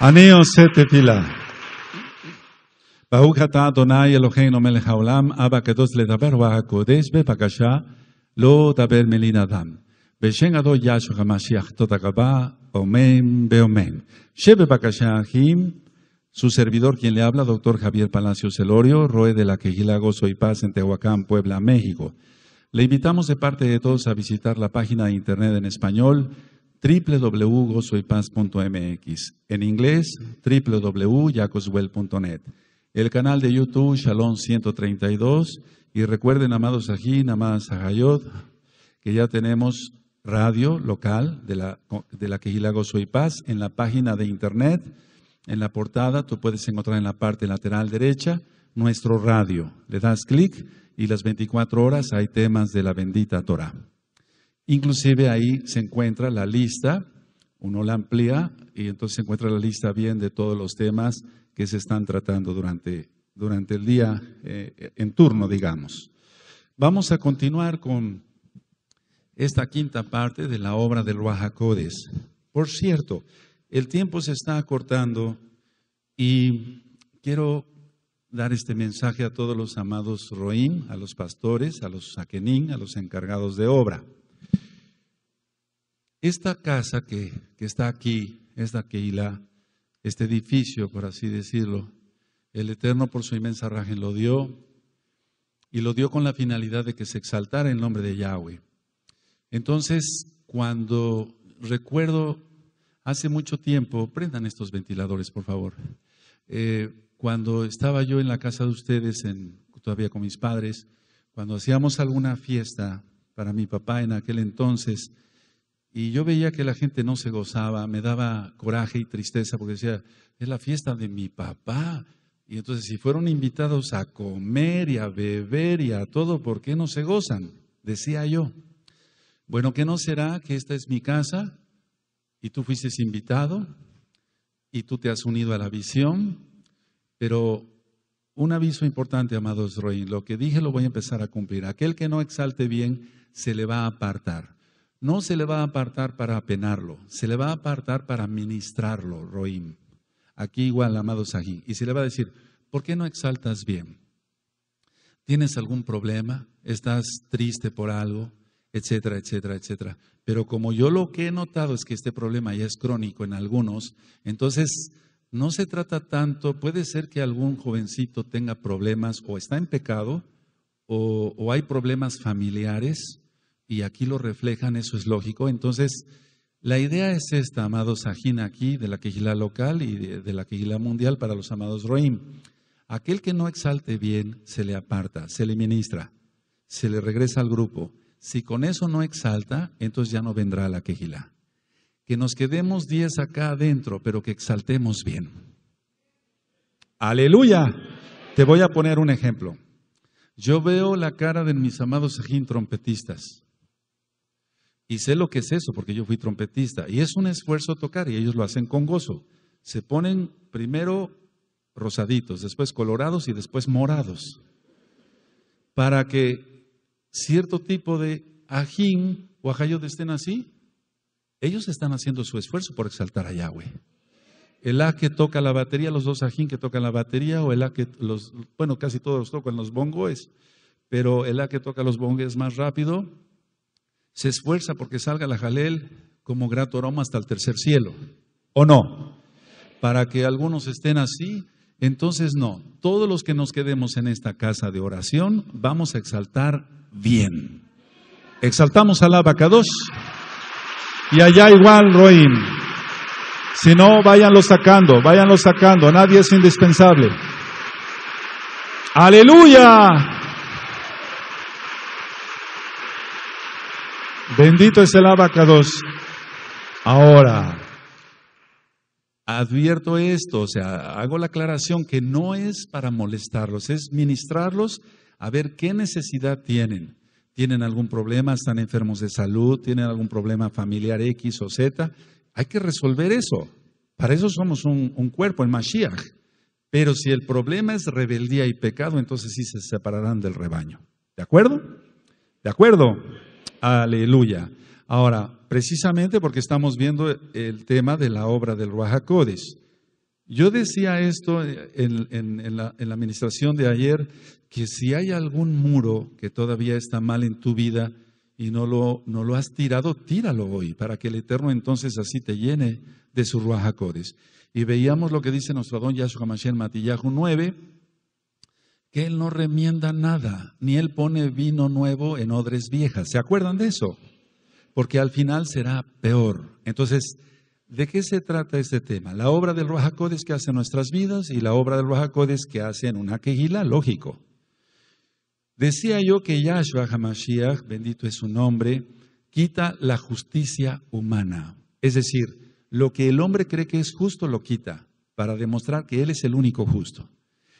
אני עושה תפילה. ברוך אתה אדוני אלוהינו מלך העולם, אבא הקדוש לדבר רוח הקודש, בבקשה לא דבר מלין אדם. בשם אדו ישו המשיח תודה רבה, אמן Shebe שבבקשה אחים, su servidor quien le habla, doctor Javier Palacio Celorio, Roe de la Quejila soy Paz en Tehuacán, Puebla, México. Le invitamos de parte de todos a visitar la página de internet en español www.gozoypaz.mx. En inglés, www.yacoswell.net. El canal de YouTube, Shalom 132. Y recuerden, amados Ajín, amadas ajayot que ya tenemos radio local de la, de la Quejila Gozo Paz en la página de internet. En la portada, tú puedes encontrar en la parte lateral derecha nuestro radio. Le das clic y las 24 horas hay temas de la bendita Torah. Inclusive ahí se encuentra la lista, uno la amplía y entonces se encuentra la lista bien de todos los temas que se están tratando durante, el día eh, en turno, digamos. Vamos a continuar con esta quinta parte de la obra del Oaxacodes. Por cierto, el tiempo se está acortando y quiero dar este mensaje a todos los amados Roim, a los pastores, a los Saquenín, a los encargados de obra. Esta casa que, está aquí, esta Keilah, este edificio, por así decirlo, el Eterno por su inmensa rajen lo dio y lo dio con la finalidad de que se exaltara el nombre de Yahweh. Entonces, cuando recuerdo hace mucho tiempo, prendan estos ventiladores, por favor. Eh, cuando estaba yo en la casa de ustedes, todavía con mis padres, cuando hacíamos alguna fiesta para mi papá en aquel entonces, y yo veía que la gente no se gozaba, me daba coraje y tristeza porque decía, es la fiesta de mi papá. Y entonces si fueron invitados a comer y a beber y a todo, ¿por qué no se gozan? Decía yo. Bueno, ¿qué no será que esta es mi casa y tú fuiste invitado y tú te has unido a la visión? Pero un aviso importante, amados reyes, lo que dije lo voy a empezar a cumplir. Aquel que no exalte bien se le va a apartar. No se le va a apartar para apenarlo, se le va a apartar para ministrarlo, Roim. Aquí igual, amados, aquí. Y se le va a decir, ¿por qué no exaltas bien? ¿Tienes algún problema? ¿Estás triste por algo? Etcétera, etcétera, etcétera. Pero como yo lo que he notado es que este problema ya es crónico en algunos, entonces no se trata tanto, puede ser que algún jovencito tenga problemas o está en pecado o hay problemas familiares y aquí lo reflejan, eso es lógico. Entonces, la idea es esta, amados Sajin, aquí de la Quejila local y de, la quejila mundial para los amados Roim. Aquel que no exalte bien se le aparta, se le ministra, se le regresa al grupo. Si con eso no exalta, entonces ya no vendrá la quejila. Que nos quedemos diez acá adentro, pero que exaltemos bien. Aleluya. Te voy a poner un ejemplo. Yo veo la cara de mis amados Sajín trompetistas. Y sé lo que es eso, porque yo fui trompetista. Y es un esfuerzo tocar, y ellos lo hacen con gozo. Se ponen primero rosaditos, después colorados y después morados, para que cierto tipo de ajín o ajayot estén así. Ellos están haciendo su esfuerzo por exaltar a Yahweh. El A que toca la batería, los dos ajín que tocan la batería, o el A que los, bueno, casi todos los tocan los bongoes, pero el A que toca los bongoes más rápido, se esfuerza porque salga la jalel como grato aroma hasta el tercer cielo. ¿O no? Para que algunos estén así, entonces no. Todos los que nos quedemos en esta casa de oración vamos a exaltar bien. Exaltamos a la vaca dos y allá igual Roim. Si no, váyanlo sacando, váyanlo sacando. Nadie es indispensable. Aleluya. Bendito es el abacados. Ahora, advierto esto, o sea, hago la aclaración que no es para molestarlos, es ministrarlos a ver qué necesidad tienen. ¿Tienen algún problema? ¿Están enfermos de salud? ¿Tienen algún problema familiar X o Z? Hay que resolver eso. Para eso somos un, un cuerpo, el Mashiach. Pero si el problema es rebeldía y pecado, entonces sí se separarán del rebaño. ¿De acuerdo? ¿De acuerdo? Aleluya. Ahora, precisamente porque estamos viendo el tema de la obra del Ruajacodes. Yo decía esto en, la, administración de ayer, que si hay algún muro que todavía está mal en tu vida y no lo, has tirado, tíralo hoy, para que el Eterno entonces así te llene de su Ruajacodes. Y veíamos lo que dice nuestro don Yahshua Mashiach Matillahu 9, que Él no remienda nada, ni Él pone vino nuevo en odres viejas. ¿Se acuerdan de eso? Porque al final será peor. Entonces, ¿de qué se trata este tema? La obra del Ruajacodes que hace nuestras vidas y la obra del Ruajacodes que hace en una quejila, lógico. Decía yo que Yahshua Hamashiach, bendito es su nombre, quita la justicia humana. Es decir, lo que el hombre cree que es justo lo quita para demostrar que él es el único justo.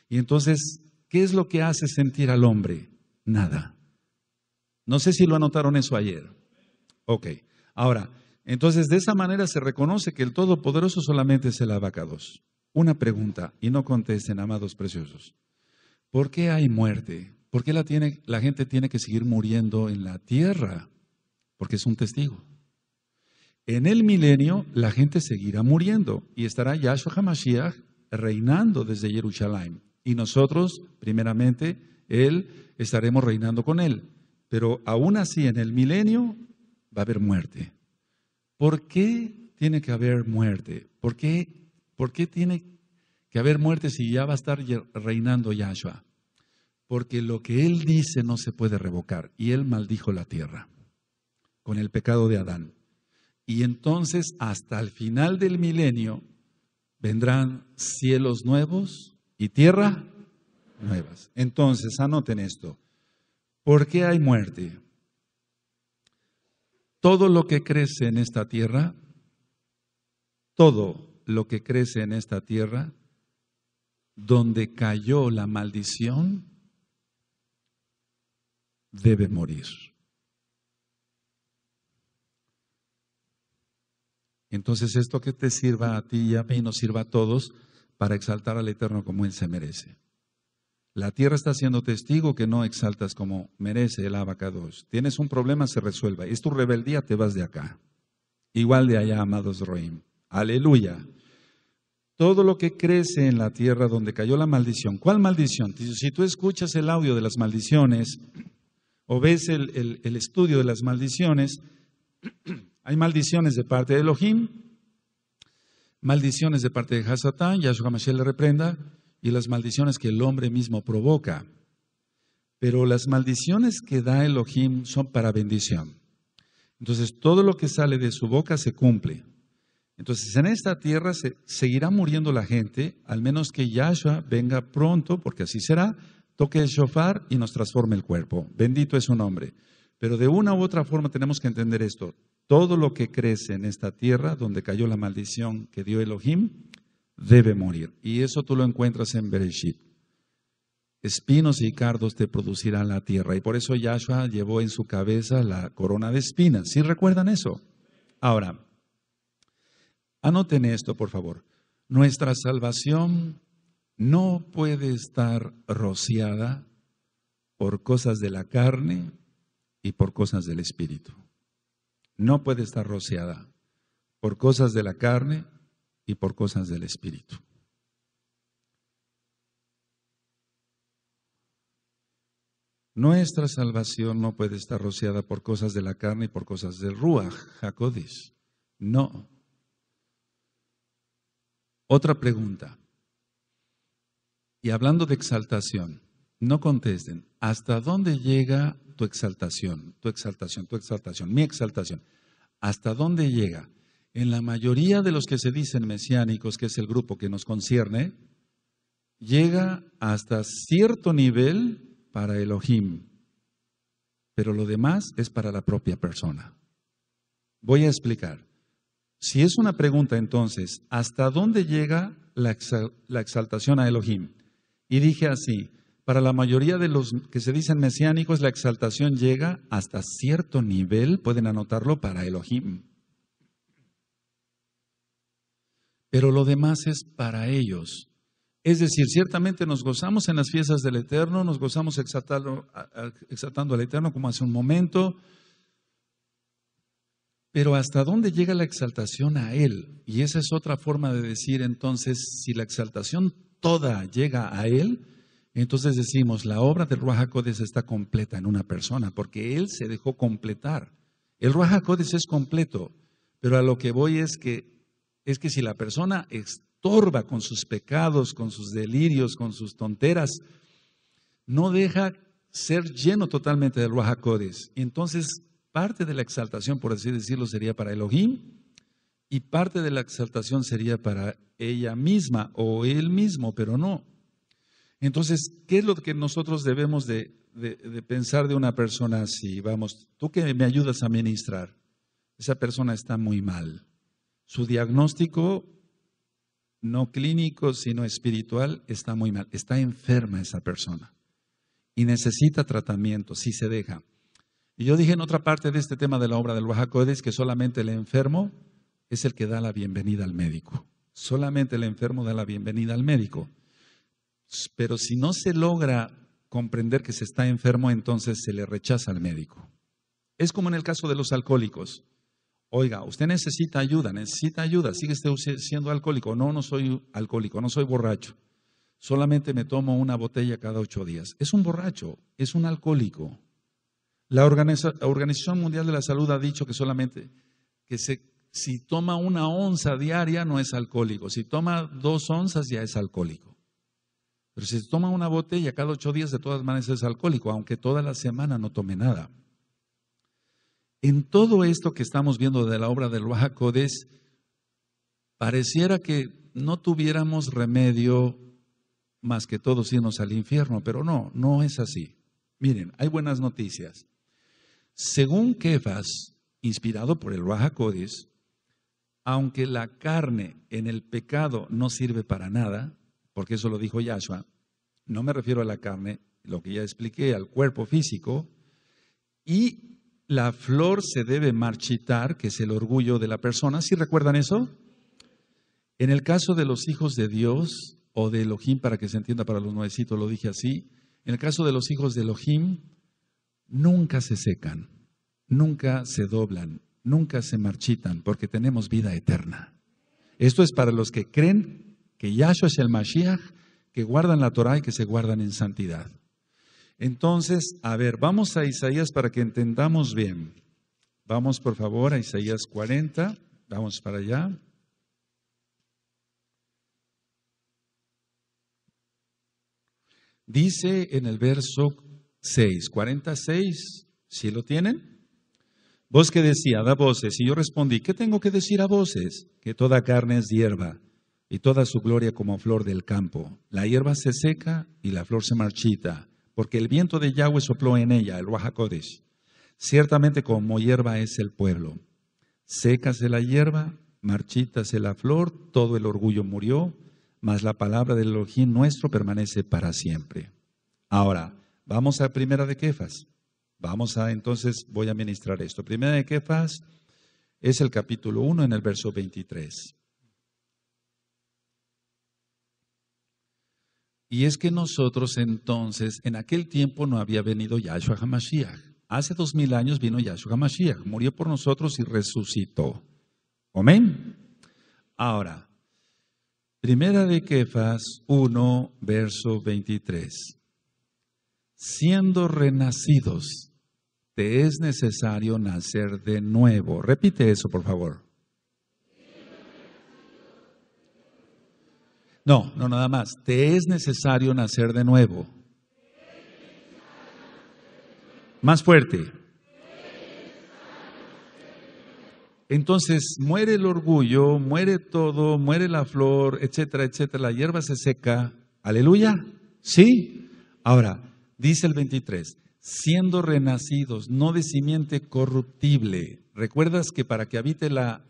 Y entonces ¿Qué es lo que hace sentir al hombre? Nada. No sé si lo anotaron eso ayer. Ok. Ahora, entonces de esa manera se reconoce que el Todopoderoso solamente es el abacados. Una pregunta, y no contesten, amados preciosos. ¿Por qué hay muerte? ¿Por qué la, gente tiene que seguir muriendo en la tierra? Porque es un testigo. En el milenio la gente seguirá muriendo y estará Yahshua Hamashiach reinando desde Jerusalén y nosotros, primeramente, Él, estaremos reinando con Él. Pero aún así, en el milenio va a haber muerte. ¿Por qué tiene que haber muerte? ¿Por qué, por qué tiene que haber muerte si ya va a estar reinando Yahshua? Porque lo que Él dice no se puede revocar. Y Él maldijo la tierra con el pecado de Adán. Y entonces, hasta el final del milenio, vendrán cielos nuevos y tierra nuevas. Entonces, anoten esto. ¿Por qué hay muerte? Todo lo que crece en esta tierra, todo lo que crece en esta tierra, donde cayó la maldición, debe morir. Entonces esto que te sirva a ti y a mí nos sirva a todos para exaltar al Eterno como Él se merece. La tierra está siendo testigo que no exaltas como merece el abacados. Tienes un problema, se resuelva. Es tu rebeldía, te vas de acá. Igual de allá, amados Roim. Aleluya. Todo lo que crece en la tierra donde cayó la maldición. ¿Cuál maldición? Si tú escuchas el audio de las maldiciones o ves el estudio de las maldiciones, hay maldiciones de parte de Elohim, maldiciones de parte de Hasatán, Yahshua Mashiach le reprenda, y las maldiciones que el hombre mismo provoca. Pero las maldiciones que da Elohim son para bendición. Entonces todo lo que sale de su boca se cumple. Entonces en esta tierra se seguirá muriendo la gente, al menos que Yahshua venga pronto, porque así será, toque el shofar y nos transforme el cuerpo. Bendito es su nombre. Pero de una u otra forma tenemos que entender esto todo lo que crece en esta tierra donde cayó la maldición que dio Elohim, debe morir. Y eso tú lo encuentras en Bereshit. Espinos y cardos te producirán la tierra. Y por eso Yahshua llevó en su cabeza la corona de espinas. ¿Sí recuerdan eso? Ahora, anoten esto, por favor. Nuestra salvación no puede estar rociada por cosas de la carne y por cosas del espíritu no puede estar rociada por cosas de la carne y por cosas del espíritu. Nuestra salvación no puede estar rociada por cosas de la carne y por cosas del Ruach, Jacodis. No. Otra pregunta. Y hablando de exaltación, no contesten. ¿Hasta dónde llega tu exaltación, tu exaltación, tu exaltación, mi exaltación. ¿Hasta dónde llega? En la mayoría de los que se dicen mesiánicos, que es el grupo que nos concierne, llega hasta cierto nivel para Elohim, pero lo demás es para la propia persona. Voy a explicar. Si es una pregunta entonces, ¿hasta dónde llega la, exaltación a Elohim? Y dije así, para la mayoría de los que se dicen mesiánicos, la exaltación llega hasta cierto nivel, pueden anotarlo para Elohim. Pero lo demás es para ellos. Es decir, ciertamente nos gozamos en las fiestas del Eterno, nos gozamos exaltando, exaltando al Eterno como hace un momento, pero ¿hasta dónde llega la exaltación a Él? Y esa es otra forma de decir entonces, si la exaltación toda llega a Él, entonces decimos, la obra del Ruach está completa en una persona, porque él se dejó completar. El Ruach es completo, pero a lo que voy es que, es que si la persona estorba con sus pecados, con sus delirios, con sus tonteras, no deja ser lleno totalmente del Ruach Entonces, parte de la exaltación, por así decirlo, sería para Elohim, y parte de la exaltación sería para ella misma o él mismo, pero no, entonces, ¿qué es lo que nosotros debemos de, pensar de una persona así? Vamos, tú que me ayudas a ministrar, esa persona está muy mal. Su diagnóstico, no clínico, sino espiritual, está muy mal. Está enferma esa persona y necesita tratamiento si se deja. Y yo dije en otra parte de este tema de la obra del Bajacodes que solamente el enfermo es el que da la bienvenida al médico. Solamente el enfermo da la bienvenida al médico. Pero si no se logra comprender que se está enfermo, entonces se le rechaza al médico. Es como en el caso de los alcohólicos. Oiga, usted necesita ayuda, necesita ayuda, sigue siendo alcohólico. No, no soy alcohólico, no soy borracho. Solamente me tomo una botella cada ocho días. Es un borracho, es un alcohólico. La Organización Mundial de la Salud ha dicho que solamente que si toma una onza diaria no es alcohólico, si toma dos onzas ya es alcohólico. Pero si se toma una botella cada ocho días, de todas maneras es alcohólico, aunque toda la semana no tome nada. En todo esto que estamos viendo de la obra del Baja pareciera que no tuviéramos remedio más que todos irnos al infierno, pero no, no es así. Miren, hay buenas noticias. Según Kefas, inspirado por el Baja aunque la carne en el pecado no sirve para nada, porque eso lo dijo Yahshua, no me refiero a la carne, lo que ya expliqué, al cuerpo físico, y la flor se debe marchitar, que es el orgullo de la persona. ¿Sí recuerdan eso? En el caso de los hijos de Dios o de Elohim, para que se entienda para los nuevecitos, lo dije así, en el caso de los hijos de Elohim, nunca se secan, nunca se doblan, nunca se marchitan, porque tenemos vida eterna. Esto es para los que creen que Yahshua es el Mashiach, que guardan la Torah y que se guardan en santidad. Entonces, a ver, vamos a Isaías para que entendamos bien. Vamos por favor a Isaías 40, vamos para allá. Dice en el verso 6, 46, si lo tienen? Vos que decía, da voces. Y yo respondí, ¿qué tengo que decir a voces? Que toda carne es hierba y toda su gloria como flor del campo. La hierba se seca y la flor se marchita, porque el viento de Yahweh sopló en ella, el Wahakodesh. Ciertamente como hierba es el pueblo. Sécase la hierba, marchítase la flor, todo el orgullo murió, mas la palabra del Elohim nuestro permanece para siempre. Ahora, vamos a Primera de Kefas. Vamos a entonces, voy a ministrar esto. Primera de Kefas es el capítulo 1 en el verso 23. Y es que nosotros entonces, en aquel tiempo no había venido Yahshua HaMashiach. Hace dos mil años vino Yahshua HaMashiach, murió por nosotros y resucitó. Amén. Ahora, primera de Kefas 1, verso 23. Siendo renacidos, te es necesario nacer de nuevo. Repite eso, por favor. No, no nada más. Te es necesario nacer de nuevo. Más fuerte. Entonces muere el orgullo, muere todo, muere la flor, etcétera, etcétera. La hierba se seca. Aleluya. ¿Sí? Ahora, dice el 23, siendo renacidos, no de simiente corruptible. ¿Recuerdas que para que habite la,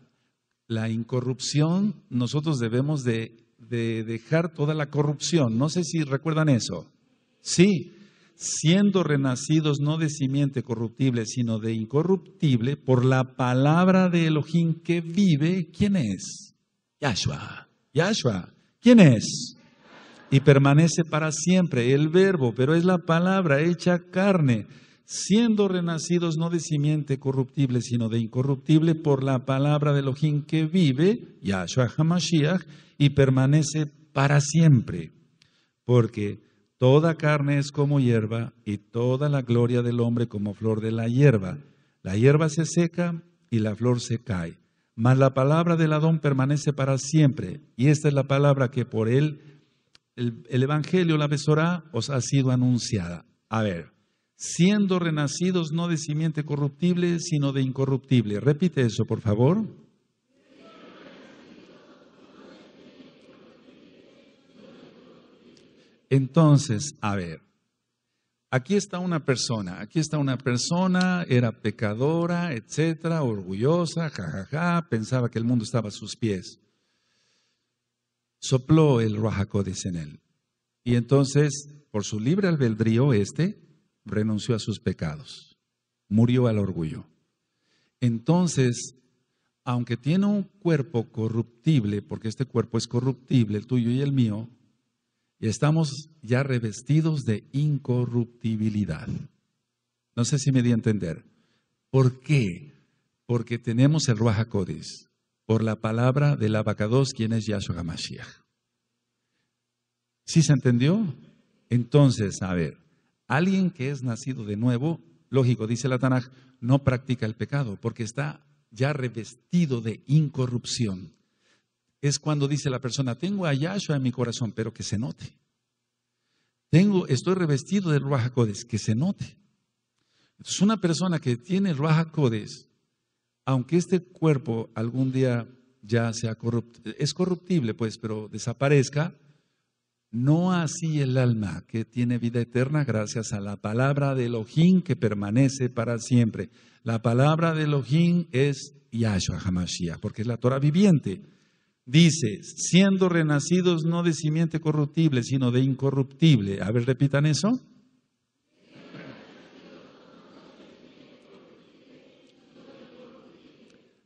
la incorrupción, nosotros debemos de de dejar toda la corrupción. No sé si recuerdan eso. Sí, siendo renacidos no de simiente corruptible, sino de incorruptible, por la palabra de Elohim que vive, ¿quién es? Yahshua. Yahshua. ¿Quién es? Y permanece para siempre el verbo, pero es la palabra hecha carne siendo renacidos no de simiente corruptible, sino de incorruptible, por la palabra de Elohim que vive, Yahshua HaMashiach, y permanece para siempre. Porque toda carne es como hierba, y toda la gloria del hombre como flor de la hierba. La hierba se seca y la flor se cae. Mas la palabra del Adón permanece para siempre, y esta es la palabra que por él, el, Evangelio, la besora, os ha sido anunciada. A ver, siendo renacidos no de simiente corruptible, sino de incorruptible. Repite eso, por favor. Entonces, a ver, aquí está una persona, aquí está una persona, era pecadora, etcétera, orgullosa, jajaja, pensaba que el mundo estaba a sus pies. Sopló el Ruajacodes en él. Y entonces, por su libre albedrío, este renunció a sus pecados, murió al orgullo. Entonces, aunque tiene un cuerpo corruptible, porque este cuerpo es corruptible, el tuyo y el mío, estamos ya revestidos de incorruptibilidad. No sé si me di a entender. ¿Por qué? Porque tenemos el Ruach por la palabra del Abacados, quien es Yahshua Hamashiach. ¿Sí se entendió? Entonces, a ver, Alguien que es nacido de nuevo, lógico, dice la Tanaj, no practica el pecado porque está ya revestido de incorrupción. Es cuando dice la persona, tengo a Yahshua en mi corazón, pero que se note. Tengo, estoy revestido de Ruach que se note. Entonces, una persona que tiene Ruach aunque este cuerpo algún día ya sea corrupto, es corruptible, pues, pero desaparezca, no así el alma, que tiene vida eterna gracias a la palabra de Elohim que permanece para siempre. La palabra de Elohim es Yahshua Hamashiach, porque es la Torah viviente. Dice, siendo renacidos no de simiente corruptible, sino de incorruptible. A ver, repitan eso.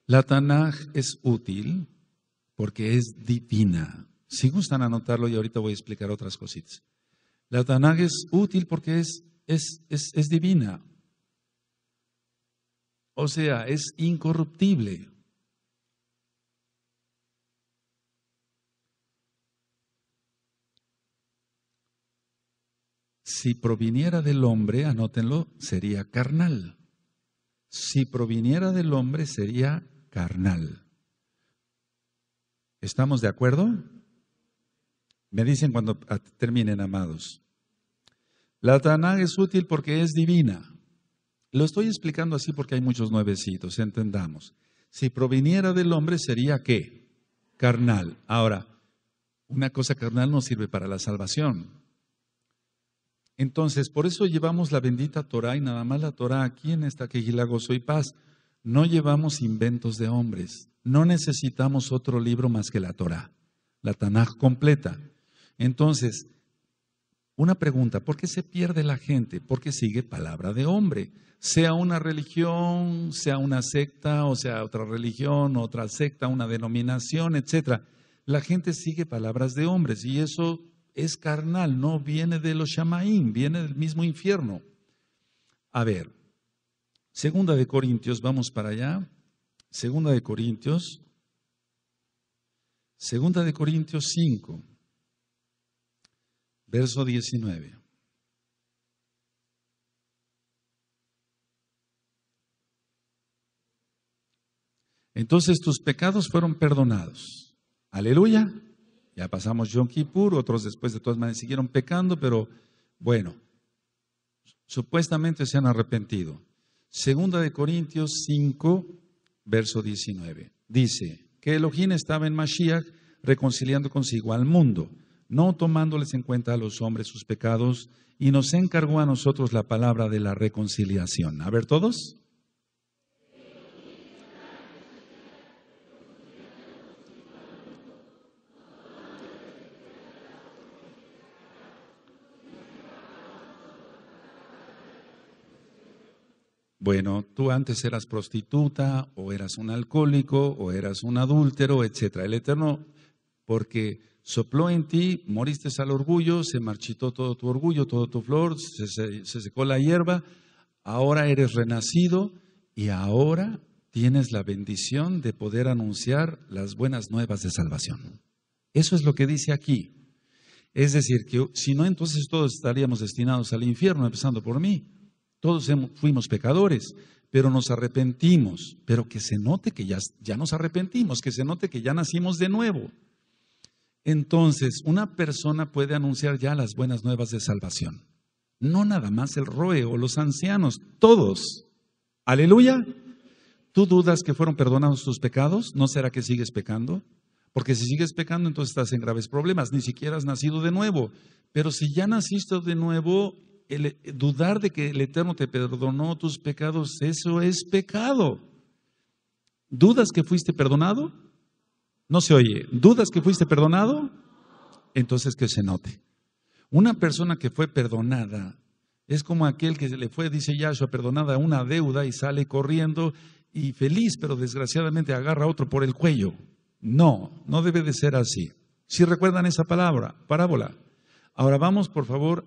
La Tanaj es útil porque es divina. Si gustan anotarlo y ahorita voy a explicar otras cositas. La Tanag es útil porque es, es divina. O sea, es incorruptible. Si proviniera del hombre, anótenlo, sería carnal. Si proviniera del hombre, sería carnal. ¿Estamos de acuerdo? Me dicen cuando terminen, amados. La tanaj es útil porque es divina. Lo estoy explicando así porque hay muchos nuevecitos, entendamos. Si proviniera del hombre, ¿sería qué? Carnal. Ahora, una cosa carnal no sirve para la salvación. Entonces, por eso llevamos la bendita Torah y nada más la Torah aquí en esta quejila gozo y paz. No llevamos inventos de hombres. No necesitamos otro libro más que la Torah, la Tanaj completa. Entonces, una pregunta, ¿por qué se pierde la gente? Porque sigue palabra de hombre, sea una religión, sea una secta, o sea otra religión, otra secta, una denominación, etc. La gente sigue palabras de hombres y eso es carnal, no viene de los shamaín, viene del mismo infierno. A ver, Segunda de Corintios, vamos para allá. Segunda de Corintios. Segunda de Corintios 5 verso 19. Entonces tus pecados fueron perdonados. Aleluya. Ya pasamos Yom Kippur, otros después de todas maneras siguieron pecando, pero bueno, supuestamente se han arrepentido. Segunda de Corintios 5, verso 19. Dice que Elohim estaba en Mashiach reconciliando consigo al mundo no tomándoles en cuenta a los hombres sus pecados, y nos encargó a nosotros la palabra de la reconciliación. A ver todos. Bueno, tú antes eras prostituta o eras un alcohólico o eras un adúltero, etc. El Eterno porque sopló en ti, moriste al orgullo, se marchitó todo tu orgullo, todo tu flor, se, secó la hierba, ahora eres renacido y ahora tienes la bendición de poder anunciar las buenas nuevas de salvación. Eso es lo que dice aquí. Es decir, que si no, entonces todos estaríamos destinados al infierno, empezando por mí. Todos fuimos pecadores, pero nos arrepentimos. Pero que se note que ya nos arrepentimos, que se note que ya nacimos de nuevo. Entonces, una persona puede anunciar ya las buenas nuevas de salvación. No nada más el roe o los ancianos, todos. Aleluya. ¿Tú dudas que fueron perdonados tus pecados? ¿No será que sigues pecando? Porque si sigues pecando, entonces estás en graves problemas, ni siquiera has nacido de nuevo. Pero si ya naciste de nuevo, eh, dudar de que el Eterno te perdonó tus pecados, eso es pecado. ¿Dudas que fuiste perdonado? No se oye. ¿Dudas que fuiste perdonado? Entonces que se note. Una persona que fue perdonada es como aquel que le fue, dice Yahshua, perdonada una deuda y sale corriendo y feliz, pero desgraciadamente agarra a otro por el cuello. No, no debe de ser así. Si recuerdan esa palabra, parábola. Ahora vamos, por favor,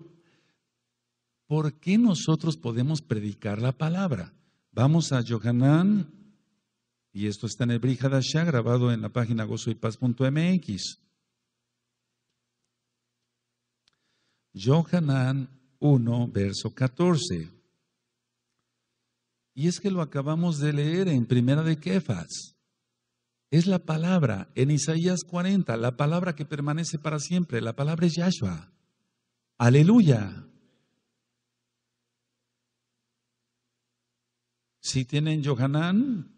¿por qué nosotros podemos predicar la palabra? Vamos a Johanán y esto está en el ya grabado en la página gozoypaz.mx. Yohanan 1, verso 14. Y es que lo acabamos de leer en Primera de Kefas. Es la palabra, en Isaías 40, la palabra que permanece para siempre, la palabra es Yahshua. Aleluya. Si tienen Yohanan,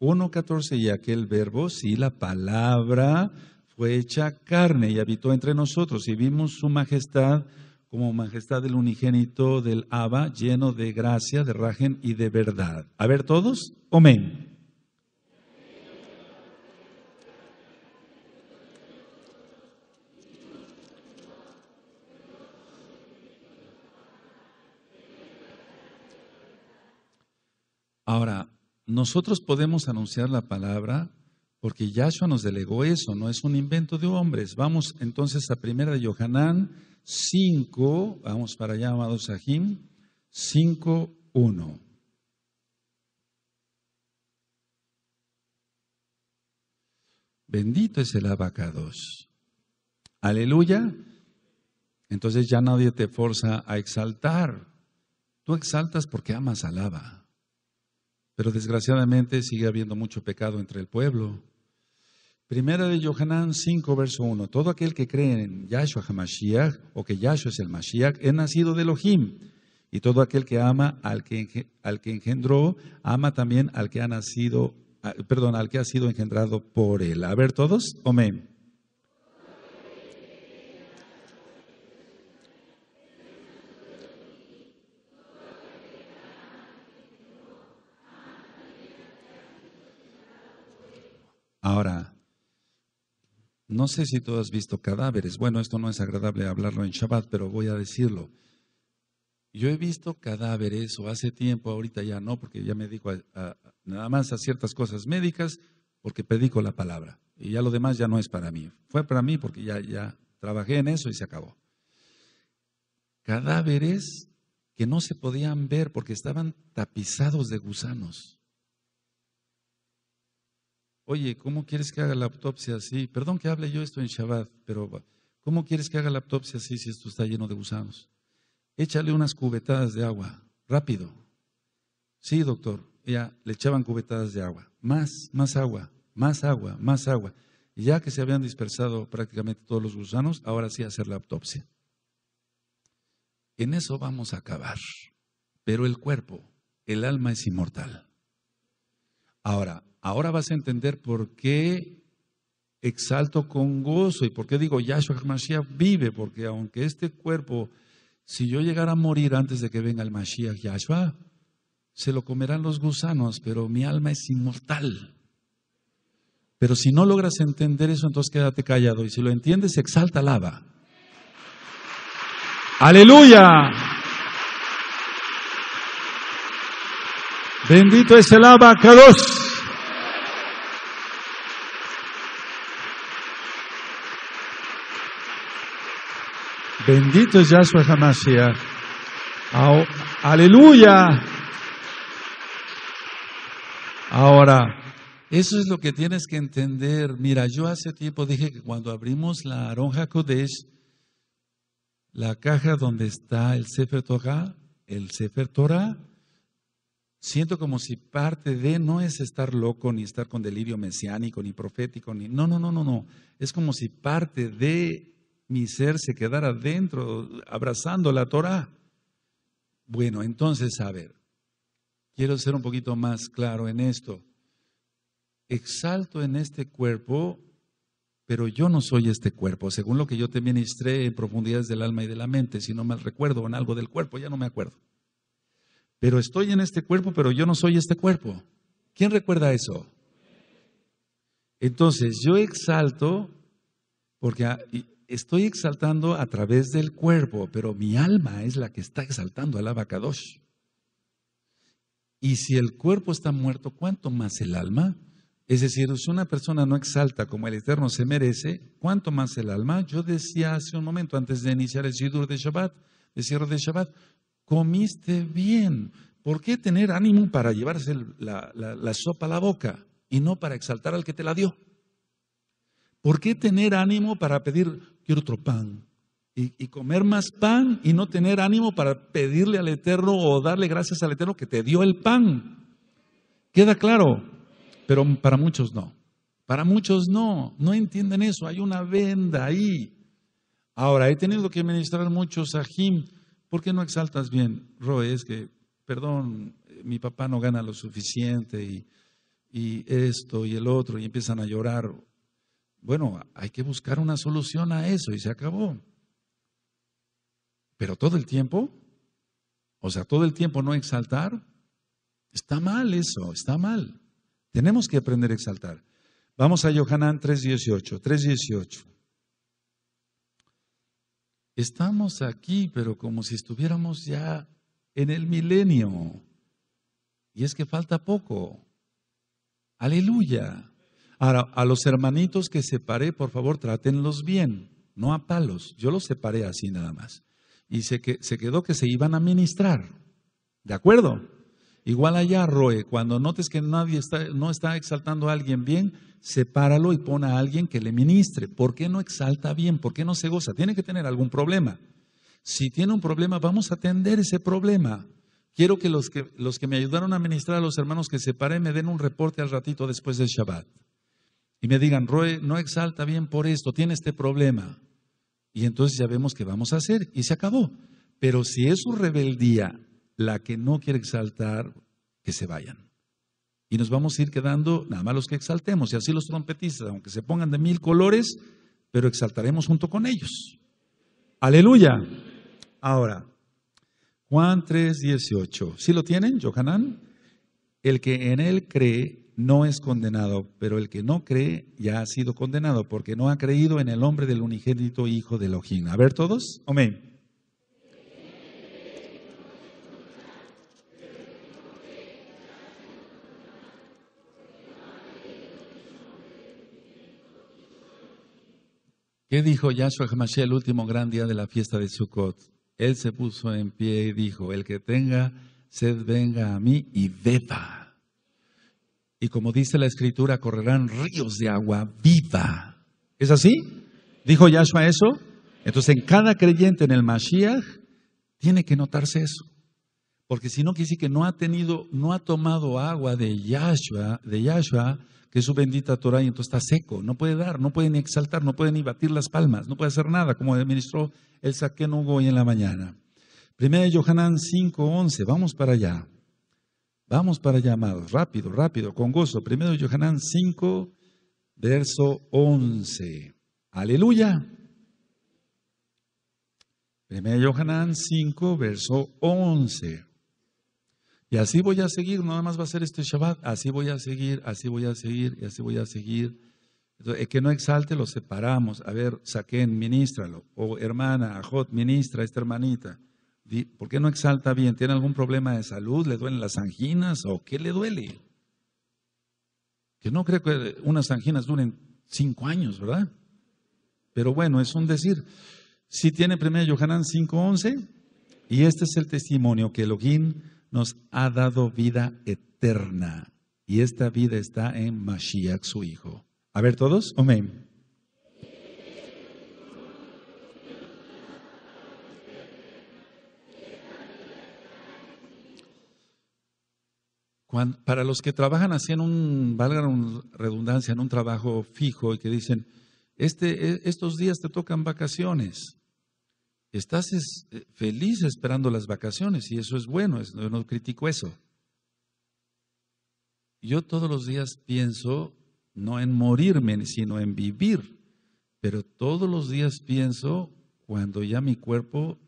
1.14, y aquel verbo, si la palabra fue hecha carne y habitó entre nosotros y vimos su majestad como majestad del unigénito del Abba, lleno de gracia, de rajen y de verdad. A ver todos, amén. Ahora, nosotros podemos anunciar la palabra porque Yahshua nos delegó eso, no es un invento de hombres. Vamos entonces a primera de Yohanan 5, vamos para allá, amados Sahim, 5, 1. Bendito es el abacados. Aleluya. Entonces ya nadie te forza a exaltar. Tú exaltas porque amas alaba. Pero desgraciadamente sigue habiendo mucho pecado entre el pueblo. Primera de Yohanan 5, verso 1. Todo aquel que cree en Yahshua HaMashiach o que Yahshua es el Mashiach es nacido de Elohim. Y todo aquel que ama al que, al que engendró, ama también al que ha nacido, ah, perdón, al que ha sido engendrado por él. A ver todos, amén. Ahora, no sé si tú has visto cadáveres. Bueno, esto no es agradable hablarlo en Shabbat, pero voy a decirlo. Yo he visto cadáveres o hace tiempo, ahorita ya no, porque ya me dedico nada más a ciertas cosas médicas, porque predico la palabra. Y ya lo demás ya no es para mí. Fue para mí porque ya, ya trabajé en eso y se acabó. Cadáveres que no se podían ver porque estaban tapizados de gusanos oye, ¿cómo quieres que haga la autopsia así? Perdón que hable yo esto en Shabbat, pero ¿cómo quieres que haga la autopsia así si esto está lleno de gusanos? Échale unas cubetadas de agua, rápido. Sí, doctor, ya le echaban cubetadas de agua, más, más agua, más agua, más agua. Y ya que se habían dispersado prácticamente todos los gusanos, ahora sí hacer la autopsia. En eso vamos a acabar. Pero el cuerpo, el alma es inmortal. Ahora, Ahora vas a entender por qué exalto con gozo y por qué digo Yahshua Mashiach vive, porque aunque este cuerpo, si yo llegara a morir antes de que venga el Mashiach Yahshua, se lo comerán los gusanos, pero mi alma es inmortal. Pero si no logras entender eso, entonces quédate callado. Y si lo entiendes, exalta, lava Aleluya. Bendito es el Kadosh. Bendito es Yahshua Hamashiach. Aleluya. Ahora, eso es lo que tienes que entender. Mira, yo hace tiempo dije que cuando abrimos la Aronja Kodesh, la caja donde está el Sefer Torah, el Sefer Torah, siento como si parte de no es estar loco ni estar con delirio mesiánico ni profético ni no no no no no, es como si parte de mi ser se quedara dentro, abrazando la Torah. Bueno, entonces, a ver, quiero ser un poquito más claro en esto. Exalto en este cuerpo, pero yo no soy este cuerpo, según lo que yo te ministré en profundidades del alma y de la mente, si no mal recuerdo, en algo del cuerpo, ya no me acuerdo. Pero estoy en este cuerpo, pero yo no soy este cuerpo. ¿Quién recuerda eso? Entonces, yo exalto, porque ah, estoy exaltando a través del cuerpo, pero mi alma es la que está exaltando al abacadosh. Y si el cuerpo está muerto, ¿cuánto más el alma? Es decir, si una persona no exalta como el Eterno se merece, ¿cuánto más el alma? Yo decía hace un momento, antes de iniciar el sidur de Shabbat, el cierre de Shabbat, comiste bien. ¿Por qué tener ánimo para llevarse la sopa a la boca y no para exaltar al que te la dio? ¿Por qué tener ánimo para pedir quiero otro pan. Y, comer más pan y no tener ánimo para pedirle al Eterno o darle gracias al Eterno que te dio el pan. Queda claro, pero para muchos no. Para muchos no, no entienden eso, hay una venda ahí. Ahora, he tenido que ministrar muchos Jim. ¿Por qué no exaltas bien? Roe, es que, perdón, mi papá no gana lo suficiente y esto y el otro, y empiezan a llorar. Bueno, hay que buscar una solución a eso y se acabó. Pero todo el tiempo, o sea, todo el tiempo no exaltar, está mal eso, está mal. Tenemos que aprender a exaltar. Vamos a Yohanan 3.18, 3.18. Estamos aquí, pero como si estuviéramos ya en el milenio. Y es que falta poco. Aleluya. Ahora, a los hermanitos que separé, por favor, trátenlos bien, no a palos. Yo los separé así nada más. Y se, que, se quedó que se iban a ministrar. ¿De acuerdo? Igual allá, Roe, cuando notes que nadie está, no está exaltando a alguien bien, sepáralo y pon a alguien que le ministre. ¿Por qué no exalta bien? ¿Por qué no se goza? Tiene que tener algún problema. Si tiene un problema, vamos a atender ese problema. Quiero que los que, los que me ayudaron a ministrar a los hermanos que separé me den un reporte al ratito después del Shabbat y me digan, Roe, no exalta bien por esto, tiene este problema. Y entonces ya vemos qué vamos a hacer y se acabó. Pero si es su rebeldía la que no quiere exaltar, que se vayan. Y nos vamos a ir quedando nada más los que exaltemos, y así los trompetistas, aunque se pongan de mil colores, pero exaltaremos junto con ellos. Aleluya. Ahora, Juan 3, 18. ¿Sí lo tienen, Johanán? El que en él cree no es condenado, pero el que no cree ya ha sido condenado, porque no ha creído en el hombre del unigénito Hijo de Elohim. A ver todos, amén. ¿Qué dijo Yahshua HaMashiach el último gran día de la fiesta de Sukkot? Él se puso en pie y dijo, el que tenga sed venga a mí y beba. Y como dice la escritura, correrán ríos de agua viva. ¿Es así? ¿Dijo Yahshua eso? Entonces, en cada creyente en el Mashiach tiene que notarse eso. Porque si no, quiere decir que no ha tenido, no ha tomado agua de Yahshua, de Yahshua, que es su bendita Torah, y entonces está seco, no puede dar, no puede ni exaltar, no puede ni batir las palmas, no puede hacer nada, como administró el Hugo hoy en la mañana. Primera de Johanan 5.11, vamos para allá. Vamos para llamados Rápido, rápido, con gusto. Primero Johanán 5, verso 11. Aleluya. Primero Johanán 5, verso 11. Y así voy a seguir, nada más va a ser este Shabbat, así voy a seguir, así voy a seguir, y así voy a seguir. Entonces, el que no exalte, lo separamos. A ver, saquen, ministralo. O hermana, ajot, ministra, esta hermanita. ¿Por qué no exalta bien? ¿Tiene algún problema de salud? ¿Le duelen las anginas? ¿O qué le duele? Que no creo que unas anginas duren cinco años, ¿verdad? Pero bueno, es un decir. Si tiene 1 Yohanan 5.11, y este es el testimonio que Elohim nos ha dado vida eterna. Y esta vida está en Mashiach, su Hijo. A ver todos, amén. para los que trabajan así en un, valga la redundancia, en un trabajo fijo y que dicen, este, e, estos días te tocan vacaciones, estás eh, feliz esperando las vacaciones y eso es bueno, yo no critico eso. Yo todos los días pienso no en morirme, sino en vivir, pero todos los días pienso cuando ya mi cuerpo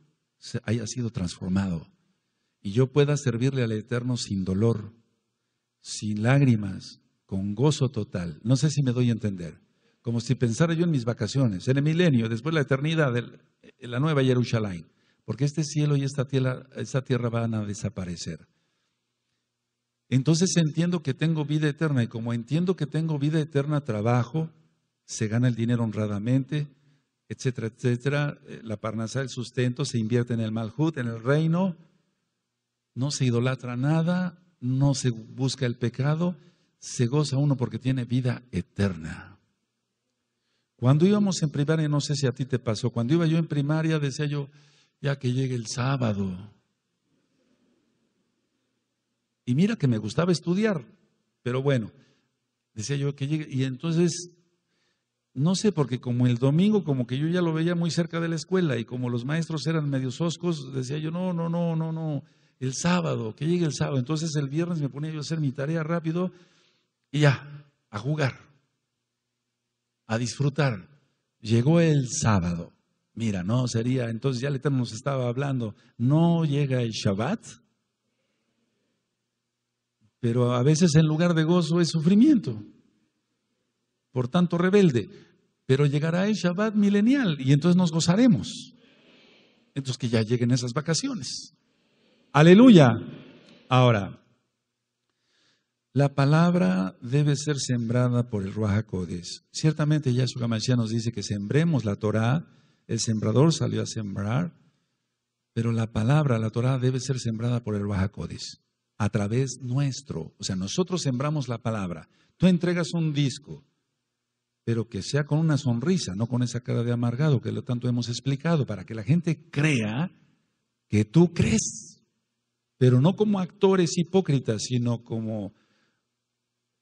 haya sido transformado y yo pueda servirle al Eterno sin dolor sin lágrimas, con gozo total. No sé si me doy a entender. Como si pensara yo en mis vacaciones, en el milenio, después la eternidad, la nueva Jerusalén. Porque este cielo y esta tierra, esta tierra van a desaparecer. Entonces entiendo que tengo vida eterna y como entiendo que tengo vida eterna, trabajo, se gana el dinero honradamente, etcétera, etcétera. Eh, la parnasa, el sustento, se invierte en el malhut, en el reino, no se idolatra nada, no se busca el pecado, se goza uno porque tiene vida eterna. Cuando íbamos en primaria, no sé si a ti te pasó, cuando iba yo en primaria decía yo, ya que llegue el sábado. Y mira que me gustaba estudiar, pero bueno, decía yo que llegue. Y entonces, no sé, porque como el domingo, como que yo ya lo veía muy cerca de la escuela y como los maestros eran medio soscos decía yo, no, no, no, no, no el sábado, que llegue el sábado. Entonces el viernes me ponía yo a hacer mi tarea rápido y ya, a jugar, a disfrutar. Llegó el sábado. Mira, no sería, entonces ya el Eterno nos estaba hablando, no llega el Shabbat, pero a veces en lugar de gozo es sufrimiento, por tanto rebelde, pero llegará el Shabbat milenial y entonces nos gozaremos. Entonces que ya lleguen esas vacaciones. Aleluya. Ahora, la palabra debe ser sembrada por el Ruajacodes. Ciertamente Yahshua Mashiach nos dice que sembremos la Torah, el sembrador salió a sembrar, pero la palabra, la Torah, debe ser sembrada por el Ruajacodes a través nuestro. O sea, nosotros sembramos la palabra. Tú entregas un disco, pero que sea con una sonrisa, no con esa cara de amargado que lo tanto hemos explicado, para que la gente crea que tú crees pero no como actores hipócritas, sino como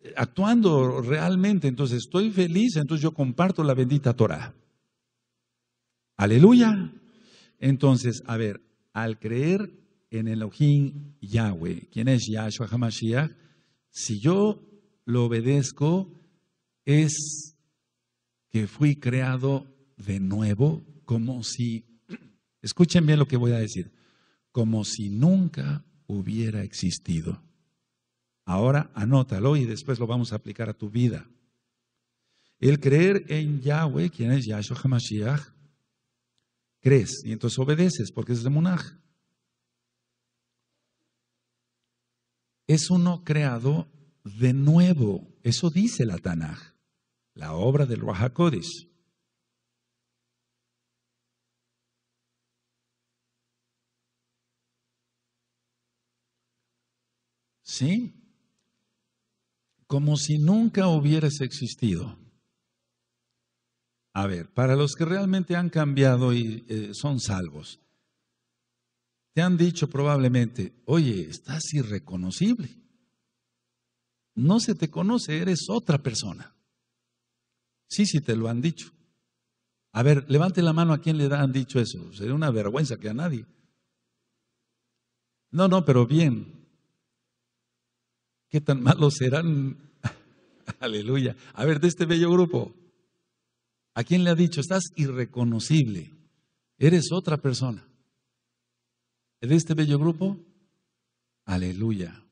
eh, actuando realmente. Entonces estoy feliz, entonces yo comparto la bendita Torah. Aleluya. Entonces, a ver, al creer en Elohim Yahweh, quien es Yahshua HaMashiach, si yo lo obedezco, es que fui creado de nuevo, como si, escuchen bien lo que voy a decir, como si nunca hubiera existido. Ahora anótalo y después lo vamos a aplicar a tu vida. El creer en Yahweh, quien es Yahshua HaMashiach, crees y entonces obedeces porque es de Munach. Es uno creado de nuevo. Eso dice la Tanaj, la obra del Ruach ¿Sí? Como si nunca hubieras existido. A ver, para los que realmente han cambiado y eh, son salvos, te han dicho probablemente, oye, estás irreconocible. No se te conoce, eres otra persona. Sí, sí, te lo han dicho. A ver, levante la mano a quien le han dicho eso. Sería una vergüenza que a nadie. No, no, pero bien. ¿Qué tan malos serán? Aleluya. A ver, de este bello grupo, ¿a quién le ha dicho, estás irreconocible? Eres otra persona. De este bello grupo, aleluya.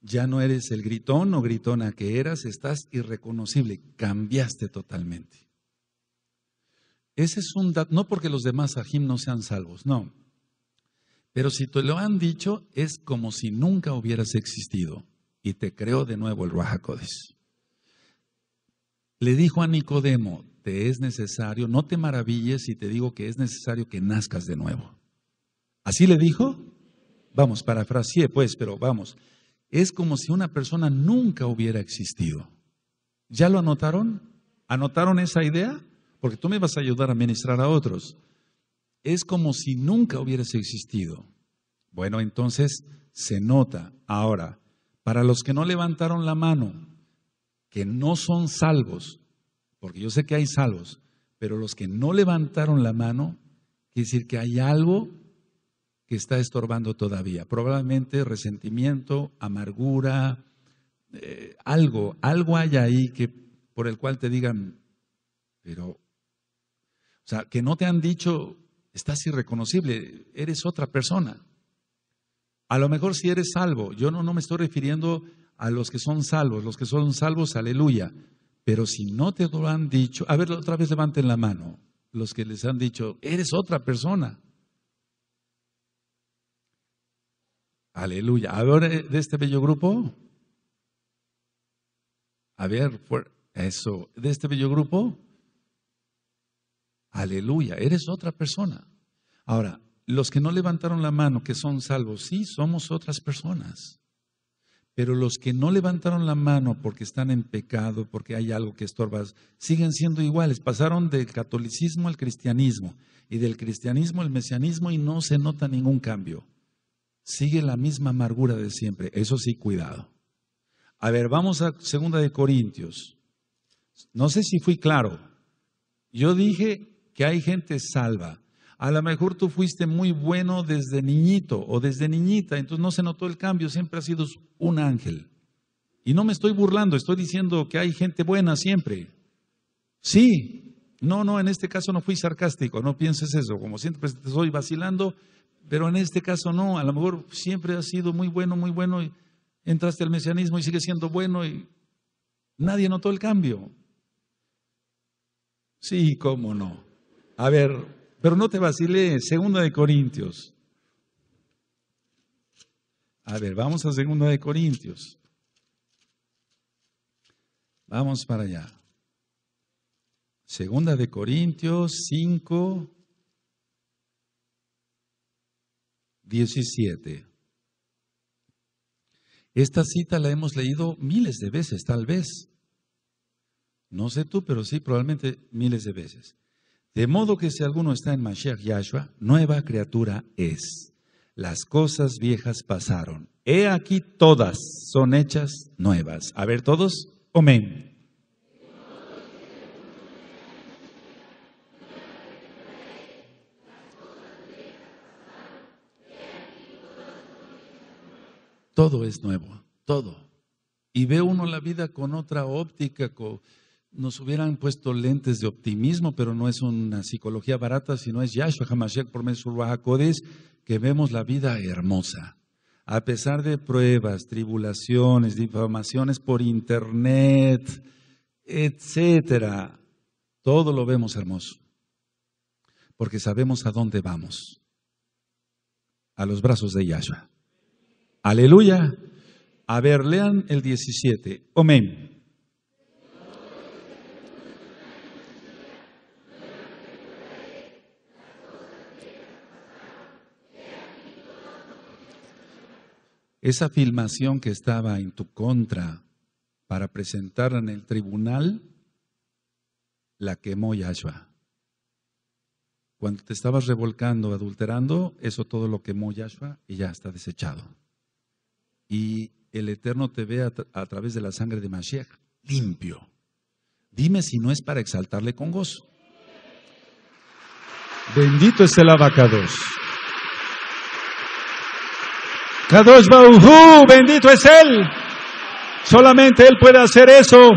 Ya no eres el gritón o gritona que eras, estás irreconocible, cambiaste totalmente. Ese es un dato, no porque los demás ajim no sean salvos, no. Pero si te lo han dicho, es como si nunca hubieras existido. Y te creó de nuevo el Ruajacodes. Le dijo a Nicodemo, te es necesario, no te maravilles si te digo que es necesario que nazcas de nuevo. ¿Así le dijo? Vamos, parafraseé pues, pero vamos. Es como si una persona nunca hubiera existido. ¿Ya lo anotaron? ¿Anotaron esa idea? Porque tú me vas a ayudar a ministrar a otros es como si nunca hubieras existido. Bueno, entonces se nota ahora, para los que no levantaron la mano, que no son salvos, porque yo sé que hay salvos, pero los que no levantaron la mano, quiere decir que hay algo que está estorbando todavía. Probablemente resentimiento, amargura, eh, algo, algo hay ahí que por el cual te digan, pero, o sea, que no te han dicho estás irreconocible, eres otra persona. A lo mejor si eres salvo, yo no, no me estoy refiriendo a los que son salvos, los que son salvos, aleluya. Pero si no te lo han dicho, a ver, otra vez levanten la mano los que les han dicho, eres otra persona. Aleluya. A ver, de este bello grupo. A ver, eso, de este bello grupo. Aleluya, eres otra persona. Ahora, los que no levantaron la mano, que son salvos, sí, somos otras personas. Pero los que no levantaron la mano porque están en pecado, porque hay algo que estorba, siguen siendo iguales. Pasaron del catolicismo al cristianismo y del cristianismo al mesianismo y no se nota ningún cambio. Sigue la misma amargura de siempre. Eso sí, cuidado. A ver, vamos a Segunda de Corintios. No sé si fui claro. Yo dije que hay gente salva. A lo mejor tú fuiste muy bueno desde niñito o desde niñita, entonces no se notó el cambio, siempre has sido un ángel. Y no me estoy burlando, estoy diciendo que hay gente buena siempre. Sí, no, no, en este caso no fui sarcástico, no pienses eso, como siempre te estoy vacilando, pero en este caso no, a lo mejor siempre has sido muy bueno, muy bueno, y entraste al mesianismo y sigues siendo bueno y nadie notó el cambio. Sí, cómo no. A ver, pero no te vacile, Segunda de Corintios. A ver, vamos a Segunda de Corintios. Vamos para allá. Segunda de Corintios 5, 17. Esta cita la hemos leído miles de veces, tal vez. No sé tú, pero sí, probablemente miles de veces. De modo que si alguno está en Mashiach Yahshua, nueva criatura es. Las cosas viejas pasaron. He aquí todas son hechas nuevas. A ver todos, amén. Todo es nuevo, todo. Y ve uno la vida con otra óptica, con nos hubieran puesto lentes de optimismo, pero no es una psicología barata, sino es Yahshua Hamashiach por Bajacodes, que vemos la vida hermosa. A pesar de pruebas, tribulaciones, difamaciones por internet, etcétera, todo lo vemos hermoso. Porque sabemos a dónde vamos. A los brazos de Yahshua. Aleluya. A ver, lean el 17. Amén. esa filmación que estaba en tu contra para presentarla en el tribunal, la quemó Yahshua. Cuando te estabas revolcando, adulterando, eso todo lo quemó Yahshua y ya está desechado. Y el Eterno te ve a, través de la sangre de Mashiach limpio. Dime si no es para exaltarle con gozo. Bendito es el abacados bendito es Él. Solamente Él puede hacer eso.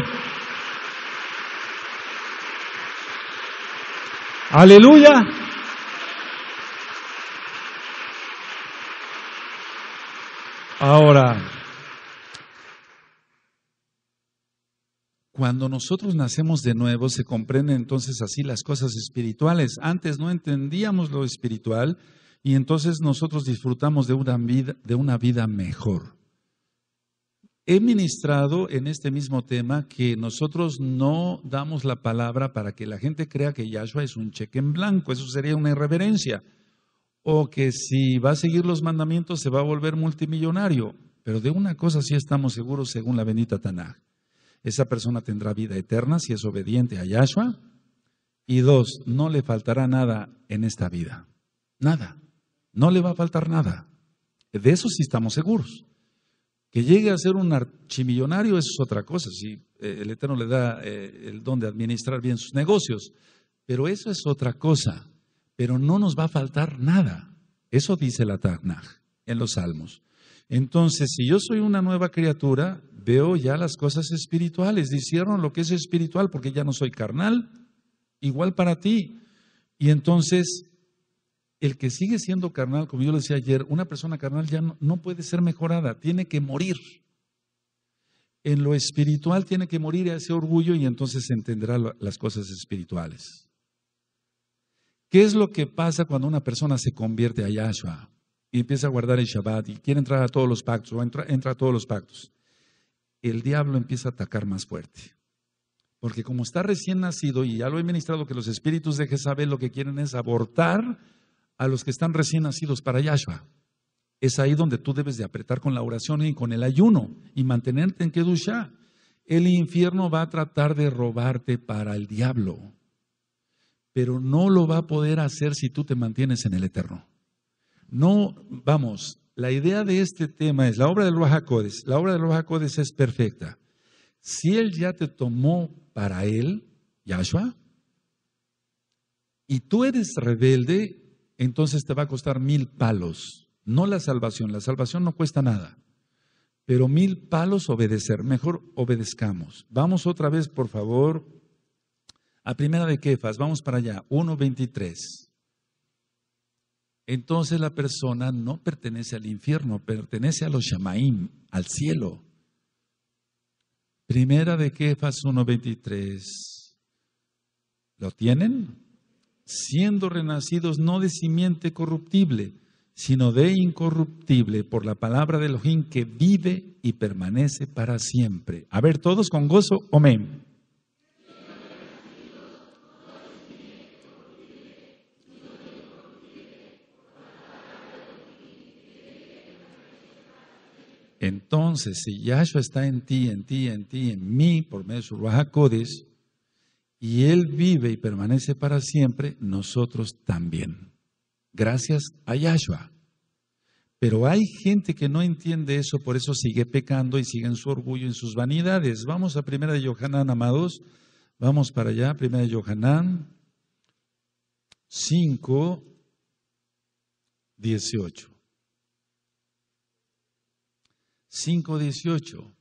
Aleluya. Ahora, cuando nosotros nacemos de nuevo, se comprenden entonces así las cosas espirituales. Antes no entendíamos lo espiritual y entonces nosotros disfrutamos de una vida, de una vida mejor. He ministrado en este mismo tema que nosotros no damos la palabra para que la gente crea que Yahshua es un cheque en blanco, eso sería una irreverencia. O que si va a seguir los mandamientos se va a volver multimillonario. Pero de una cosa sí estamos seguros según la bendita Tanaj. Esa persona tendrá vida eterna si es obediente a Yahshua. Y dos, no le faltará nada en esta vida. Nada. No le va a faltar nada. De eso sí estamos seguros. Que llegue a ser un archimillonario, eso es otra cosa. Si eh, el Eterno le da eh, el don de administrar bien sus negocios, pero eso es otra cosa. Pero no nos va a faltar nada. Eso dice la Tanaj en los Salmos. Entonces, si yo soy una nueva criatura, veo ya las cosas espirituales. Hicieron lo que es espiritual porque ya no soy carnal, igual para ti. Y entonces el que sigue siendo carnal, como yo le decía ayer, una persona carnal ya no, puede ser mejorada, tiene que morir. En lo espiritual tiene que morir ese orgullo y entonces se entenderá las cosas espirituales. ¿Qué es lo que pasa cuando una persona se convierte a Yahshua y empieza a guardar el Shabbat y quiere entrar a todos los pactos o entra, a todos los pactos? El diablo empieza a atacar más fuerte. Porque como está recién nacido, y ya lo he ministrado, que los espíritus de Jezabel lo que quieren es abortar a los que están recién nacidos para Yahshua. Es ahí donde tú debes de apretar con la oración y con el ayuno y mantenerte en Kedusha. El infierno va a tratar de robarte para el diablo, pero no lo va a poder hacer si tú te mantienes en el eterno. No, vamos, la idea de este tema es la obra del Ruajacodes. La obra del Ruajacodes es perfecta. Si él ya te tomó para él, Yahshua, y tú eres rebelde, entonces te va a costar mil palos. No la salvación, la salvación no cuesta nada, pero mil palos obedecer. Mejor obedezcamos. Vamos otra vez, por favor, a primera de Quefas, vamos para allá, 1.23. Entonces la persona no pertenece al infierno, pertenece a los Shamaim, al cielo. Primera de Kefas 1.23. ¿Lo tienen? siendo renacidos no de simiente corruptible, sino de incorruptible, por la palabra de Elohim que vive y permanece para siempre. A ver, todos con gozo, amén. Entonces, si Yahshua está en ti, en ti, en ti, en mí, por medio de su Ruach y Él vive y permanece para siempre, nosotros también. Gracias a Yahshua. Pero hay gente que no entiende eso, por eso sigue pecando y sigue en su orgullo, en sus vanidades. Vamos a Primera de Johanán, amados. Vamos para allá, Primera de Yohanan. 5, 18. 5, 18.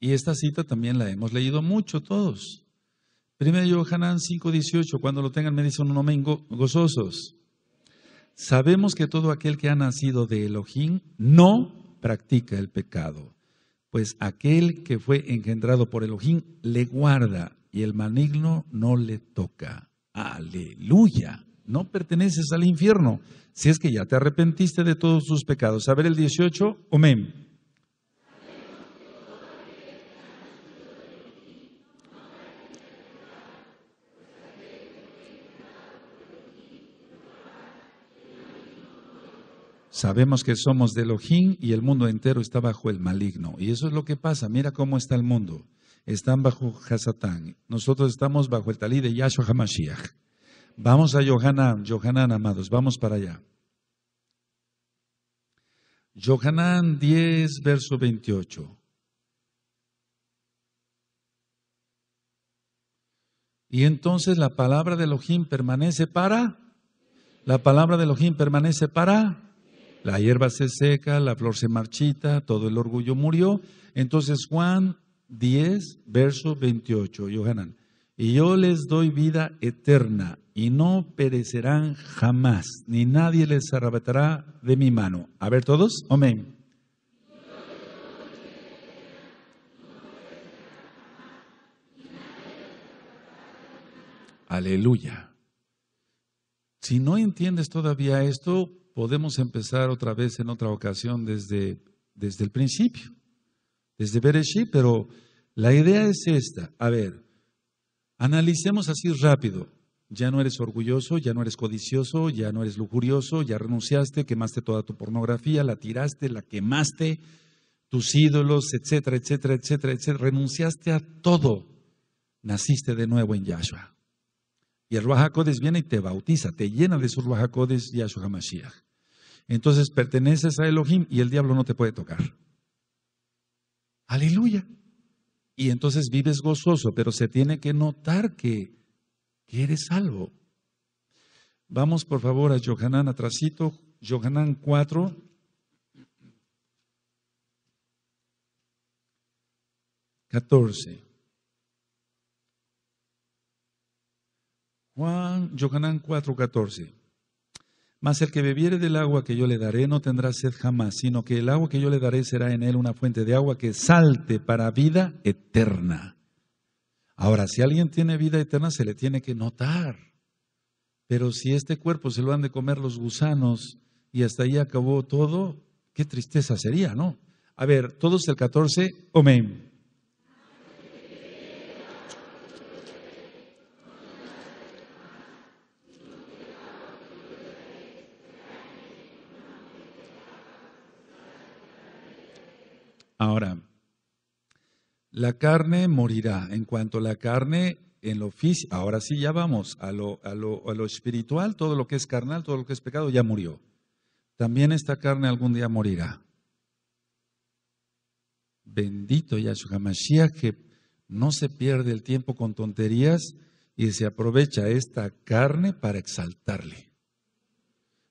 Y esta cita también la hemos leído mucho todos. Primero Yohanan 5:18, cuando lo tengan me dicen un amén gozosos. Sabemos que todo aquel que ha nacido de Elohim no practica el pecado, pues aquel que fue engendrado por Elohim le guarda y el maligno no le toca. Aleluya. No perteneces al infierno si es que ya te arrepentiste de todos tus pecados. A ver el 18, amén. Sabemos que somos de Elohim y el mundo entero está bajo el maligno. Y eso es lo que pasa. Mira cómo está el mundo. Están bajo Hasatán. Nosotros estamos bajo el talí de Yahshua HaMashiach. Vamos a Yohanan, Yohanan, amados, vamos para allá. Yohanan 10, verso 28. Y entonces la palabra de Elohim permanece para. La palabra de Elohim permanece para la hierba se seca, la flor se marchita, todo el orgullo murió. Entonces Juan 10, verso 28, Yohanan. Y yo les doy vida eterna y no perecerán jamás, ni nadie les arrebatará de mi mano. A ver todos, amén. Aleluya. Si no entiendes todavía esto, podemos empezar otra vez en otra ocasión desde, desde el principio, desde Bereshit, pero la idea es esta. A ver, analicemos así rápido. Ya no eres orgulloso, ya no eres codicioso, ya no eres lujurioso, ya renunciaste, quemaste toda tu pornografía, la tiraste, la quemaste, tus ídolos, etcétera, etcétera, etcétera, etcétera. Renunciaste a todo. Naciste de nuevo en Yahshua. Y el Ruach viene y te bautiza, te llena de su Ruach Yahshua Hamashiach entonces perteneces a Elohim y el diablo no te puede tocar. Aleluya. Y entonces vives gozoso, pero se tiene que notar que, eres salvo. Vamos por favor a Johanán atrasito, Johanán 4. 14 Juan, Johanán 4, 14. Mas el que bebiere del agua que yo le daré no tendrá sed jamás, sino que el agua que yo le daré será en él una fuente de agua que salte para vida eterna. Ahora, si alguien tiene vida eterna, se le tiene que notar. Pero si este cuerpo se lo han de comer los gusanos y hasta ahí acabó todo, qué tristeza sería, ¿no? A ver, todos el 14, amén. Ahora, la carne morirá. En cuanto a la carne, en lo físico, ahora sí ya vamos a lo, a, lo, a lo espiritual, todo lo que es carnal, todo lo que es pecado, ya murió. También esta carne algún día morirá. Bendito Yahshua Mashiach que no se pierde el tiempo con tonterías y se aprovecha esta carne para exaltarle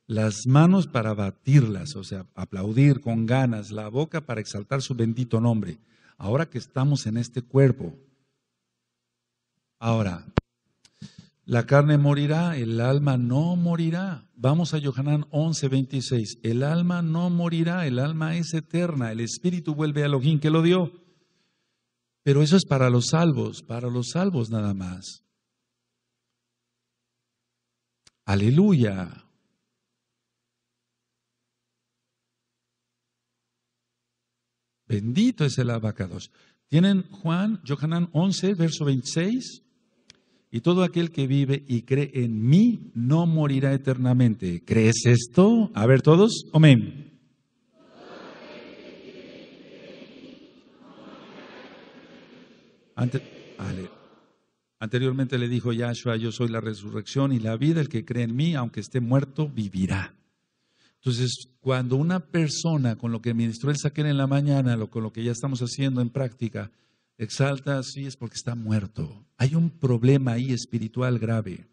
las manos para batirlas, o sea, aplaudir con ganas, la boca para exaltar su bendito nombre, ahora que estamos en este cuerpo. Ahora, la carne morirá, el alma no morirá. Vamos a Yohanan 11, 26. El alma no morirá, el alma es eterna, el espíritu vuelve al Elohim que lo dio. Pero eso es para los salvos, para los salvos nada más. Aleluya. Bendito es el abacados. Tienen Juan, Johanán 11, verso 26. Y todo aquel que vive y cree en mí no morirá eternamente. ¿Crees esto? A ver todos, amén. anteriormente le dijo Yahshua, yo soy la resurrección y la vida, el que cree en mí, aunque esté muerto, vivirá. Entonces, cuando una persona con lo que ministró el saquen en la mañana, lo, con lo que ya estamos haciendo en práctica, exalta, sí es porque está muerto. Hay un problema ahí espiritual grave.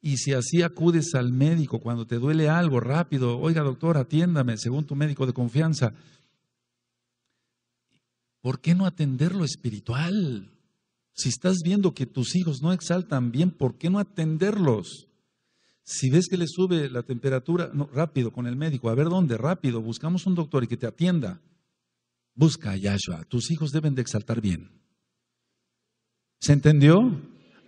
Y si así acudes al médico cuando te duele algo rápido, oiga doctor, atiéndame según tu médico de confianza. ¿Por qué no atender lo espiritual? Si estás viendo que tus hijos no exaltan bien, ¿por qué no atenderlos? Si ves que le sube la temperatura, no, rápido con el médico, a ver dónde, rápido, buscamos un doctor y que te atienda. Busca a Yahshua, tus hijos deben de exaltar bien. ¿Se entendió?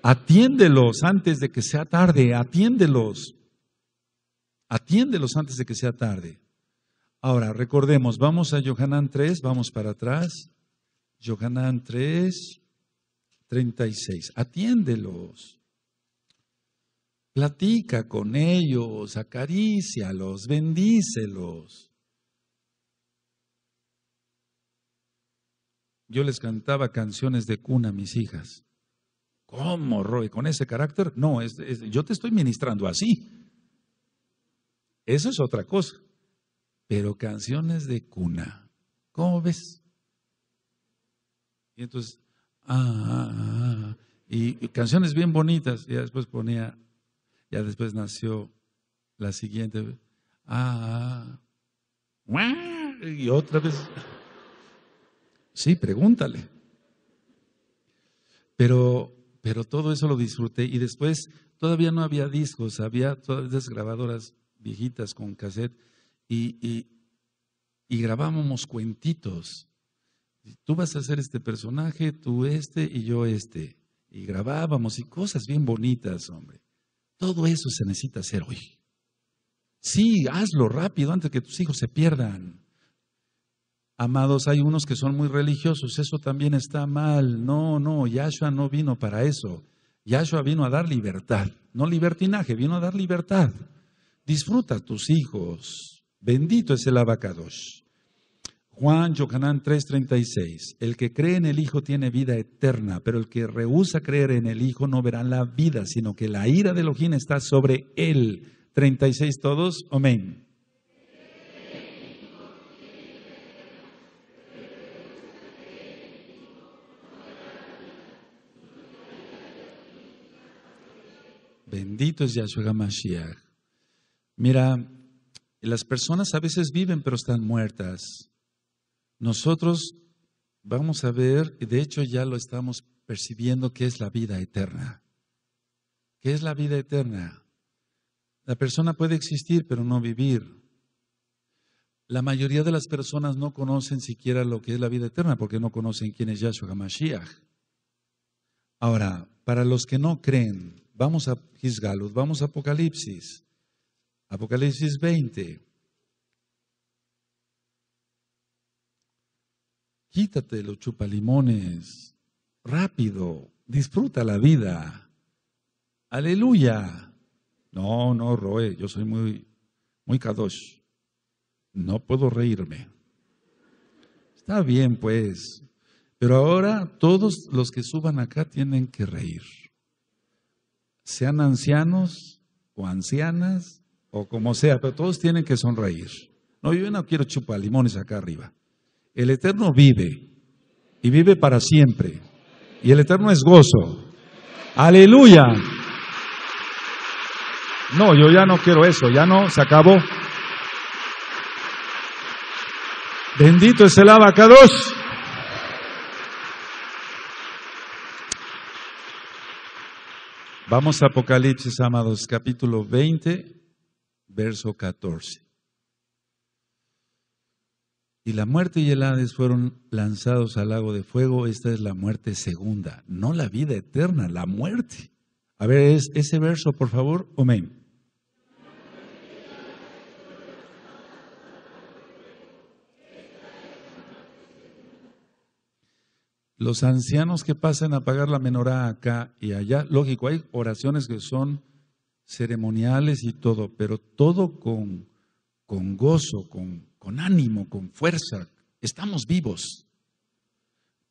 Atiéndelos antes de que sea tarde, atiéndelos. Atiéndelos antes de que sea tarde. Ahora, recordemos, vamos a Johanan 3, vamos para atrás. Johanan 3, 36. Atiéndelos. Platica con ellos, acarícialos, bendícelos. Yo les cantaba canciones de cuna a mis hijas. ¿Cómo, Roy? ¿Con ese carácter? No, yo te estoy ministrando así. Eso es otra cosa. Pero canciones de cuna. ¿Cómo ves? Y entonces, ah, ah, ah, ah y canciones bien bonitas. Y después ponía ya después nació la siguiente. Ah, ah, y otra vez. Sí, pregúntale. Pero, pero todo eso lo disfruté y después todavía no había discos, había todas esas grabadoras viejitas con cassette y, y, y grabábamos cuentitos. Tú vas a ser este personaje, tú este y yo este. Y grabábamos y cosas bien bonitas, hombre. Todo eso se necesita hacer hoy. Sí, hazlo rápido antes que tus hijos se pierdan. Amados, hay unos que son muy religiosos, eso también está mal. No, no, Yahshua no vino para eso. Yahshua vino a dar libertad, no libertinaje, vino a dar libertad. Disfruta tus hijos. Bendito es el abacadosh. Juan Yohanan 3:36, el que cree en el Hijo tiene vida eterna, pero el que rehúsa creer en el Hijo no verá la vida, sino que la ira de Elohim está sobre él. 36 todos, amén. Bendito es Yahshua Mashiach. Mira, las personas a veces viven pero están muertas nosotros vamos a ver, y de hecho ya lo estamos percibiendo, que es la vida eterna. ¿Qué es la vida eterna? La persona puede existir, pero no vivir. La mayoría de las personas no conocen siquiera lo que es la vida eterna porque no conocen quién es Yahshua HaMashiach. Ahora, para los que no creen, vamos a Gisgalut, vamos a Apocalipsis, Apocalipsis 20. Quítate los chupalimones. Rápido. Disfruta la vida. Aleluya. No, no, Roe, yo soy muy, muy kadosh. No puedo reírme. Está bien, pues. Pero ahora todos los que suban acá tienen que reír. Sean ancianos o ancianas o como sea, pero todos tienen que sonreír. No, yo no quiero chupalimones limones acá arriba. El Eterno vive y vive para siempre. Y el Eterno es gozo. Aleluya. No, yo ya no quiero eso, ya no, se acabó. Bendito es el abacados. Vamos a Apocalipsis, amados, capítulo 20, verso 14. Y la muerte y el Hades fueron lanzados al lago de fuego. Esta es la muerte segunda, no la vida eterna, la muerte. A ver, es ese verso, por favor, amén. Los ancianos que pasan a pagar la menorá acá y allá, lógico, hay oraciones que son ceremoniales y todo, pero todo con con gozo, con, ánimo, con fuerza. Estamos vivos.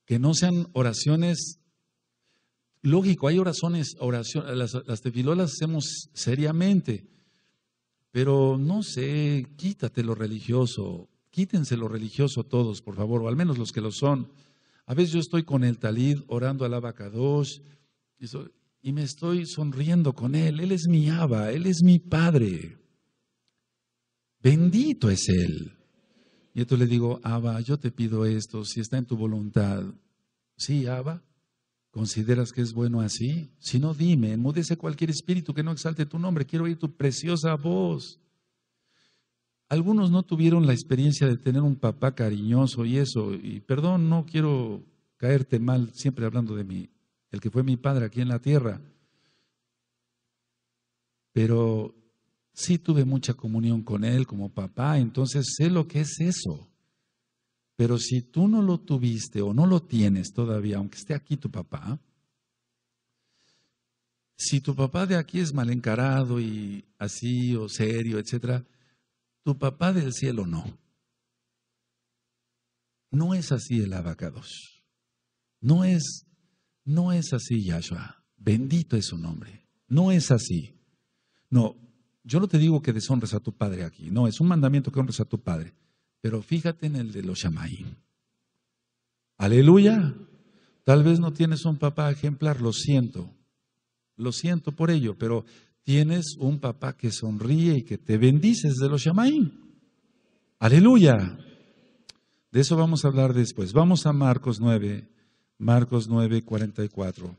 Que no sean oraciones. Lógico, hay oraciones, oraciones las, las tefilolas hacemos seriamente, pero no sé, quítate lo religioso, quítense lo religioso todos, por favor, o al menos los que lo son. A veces yo estoy con el talid orando al abacadosh y, y me estoy sonriendo con él. Él es mi aba, él es mi padre. Bendito es Él. Y entonces le digo, Abba, yo te pido esto, si está en tu voluntad. Sí, Abba, ¿consideras que es bueno así? Si no, dime, enmudece cualquier espíritu que no exalte tu nombre, quiero oír tu preciosa voz. Algunos no tuvieron la experiencia de tener un papá cariñoso y eso, y perdón, no quiero caerte mal siempre hablando de mí, el que fue mi padre aquí en la tierra, pero Sí tuve mucha comunión con Él como papá, entonces sé lo que es eso. Pero si tú no lo tuviste o no lo tienes todavía, aunque esté aquí tu papá, si tu papá de aquí es mal encarado y así o serio, etcétera, tu papá del cielo no. No es así el abacados. No es, no es así Yahshua. Bendito es su nombre. No es así. No, yo no te digo que deshonres a tu padre aquí, no, es un mandamiento que honres a tu padre, pero fíjate en el de los Shamaín. Aleluya. Tal vez no tienes un papá ejemplar, lo siento, lo siento por ello, pero tienes un papá que sonríe y que te bendices de los Shamaín. Aleluya. De eso vamos a hablar después. Vamos a Marcos 9, Marcos 9, 44.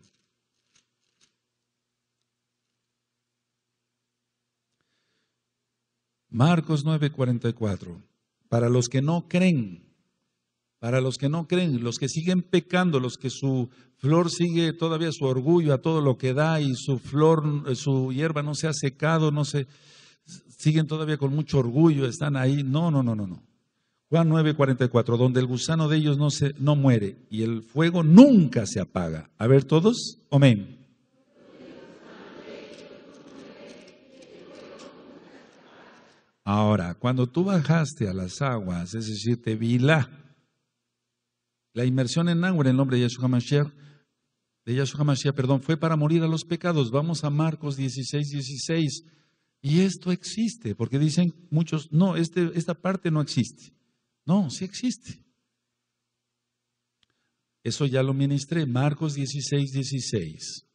Marcos 9:44. Para los que no creen, para los que no creen, los que siguen pecando, los que su flor sigue todavía su orgullo a todo lo que da y su flor, eh, su hierba no se ha secado, no se siguen todavía con mucho orgullo, están ahí. No, no, no, no, no. Juan 9:44, donde el gusano de ellos no se no muere y el fuego nunca se apaga. A ver todos. Amén. Ahora, cuando tú bajaste a las aguas, es decir, te vila, la inmersión en agua en el nombre de Yahshua Mashiach, de perdón, fue para morir a los pecados. Vamos a Marcos 16, 16. Y esto existe, porque dicen muchos, no, este, esta parte no existe. No, sí existe. Eso ya lo ministré, Marcos 16, 16.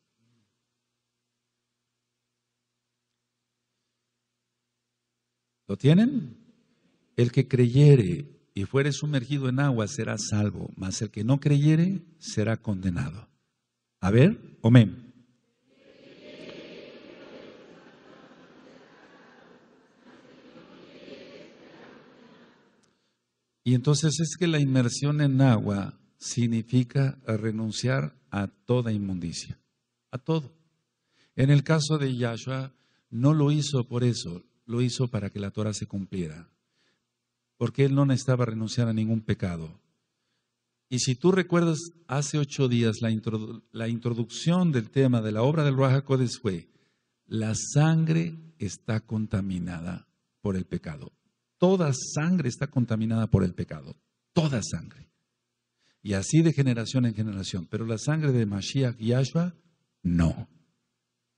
¿Lo tienen? El que creyere y fuere sumergido en agua será salvo, mas el que no creyere será condenado. A ver, amén. Y entonces es que la inmersión en agua significa renunciar a toda inmundicia, a todo. En el caso de Yahshua, no lo hizo por eso, lo hizo para que la Torah se cumpliera, porque él no necesitaba renunciar a ningún pecado. Y si tú recuerdas, hace ocho días la, introducción del tema de la obra del Ruach HaKodesh fue, la sangre está contaminada por el pecado. Toda sangre está contaminada por el pecado, toda sangre. Y así de generación en generación, pero la sangre de Mashiach y no,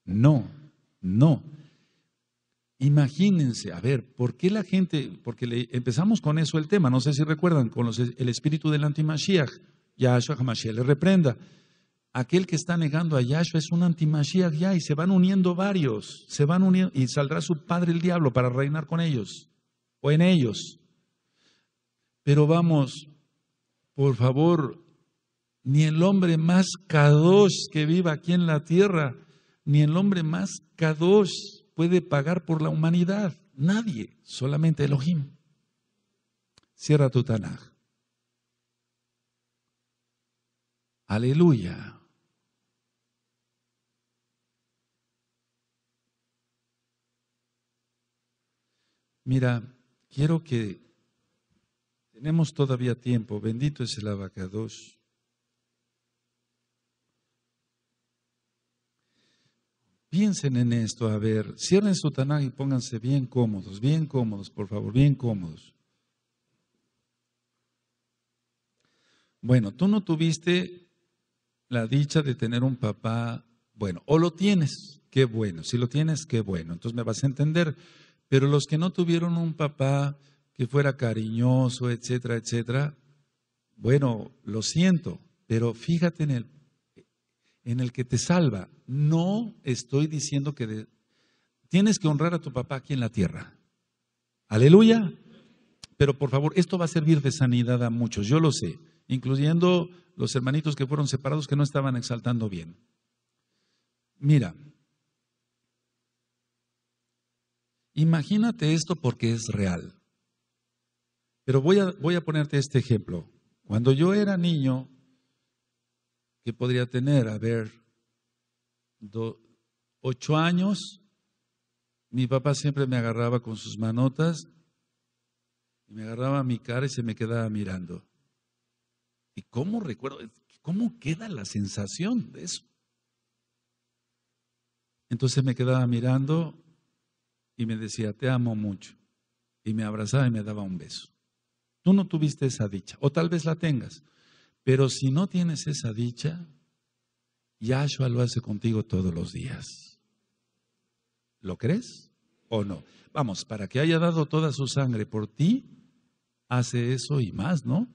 no, no. Imagínense, a ver, ¿por qué la gente, porque empezamos con eso el tema, no sé si recuerdan, con el espíritu del antimashiach, Yahshua Hamashiach le reprenda. Aquel que está negando a Yahshua es un antimashiach ya y se van uniendo varios, se van uniendo y saldrá su padre el diablo para reinar con ellos o en ellos. Pero vamos, por favor, ni el hombre más kadosh que viva aquí en la tierra, ni el hombre más kadosh puede pagar por la humanidad. Nadie, solamente Elohim. Cierra tu Tanaj. Aleluya. Mira, quiero que tenemos todavía tiempo. Bendito es el abacados. Piensen en esto, a ver, cierren su Tanaj y pónganse bien cómodos, bien cómodos, por favor, bien cómodos. Bueno, tú no tuviste la dicha de tener un papá bueno, o lo tienes, qué bueno, si lo tienes, qué bueno, entonces me vas a entender, pero los que no tuvieron un papá que fuera cariñoso, etcétera, etcétera, bueno, lo siento, pero fíjate en el en el que te salva. No estoy diciendo que tienes que honrar a tu papá aquí en la tierra. Aleluya. Pero por favor, esto va a servir de sanidad a muchos, yo lo sé, incluyendo los hermanitos que fueron separados que no estaban exaltando bien. Mira, imagínate esto porque es real. Pero voy a, voy a ponerte este ejemplo. Cuando yo era niño, que podría tener, a ver, ocho años, mi papá siempre me agarraba con sus manotas y me agarraba mi cara y se me quedaba mirando. ¿Y cómo recuerdo? ¿Cómo queda la sensación de eso? Entonces me quedaba mirando y me decía, te amo mucho. Y me abrazaba y me daba un beso. Tú no tuviste esa dicha, o tal vez la tengas. Pero si no tienes esa dicha, Yahshua lo hace contigo todos los días. ¿Lo crees o no? Vamos, para que haya dado toda su sangre por ti, hace eso y más, ¿no?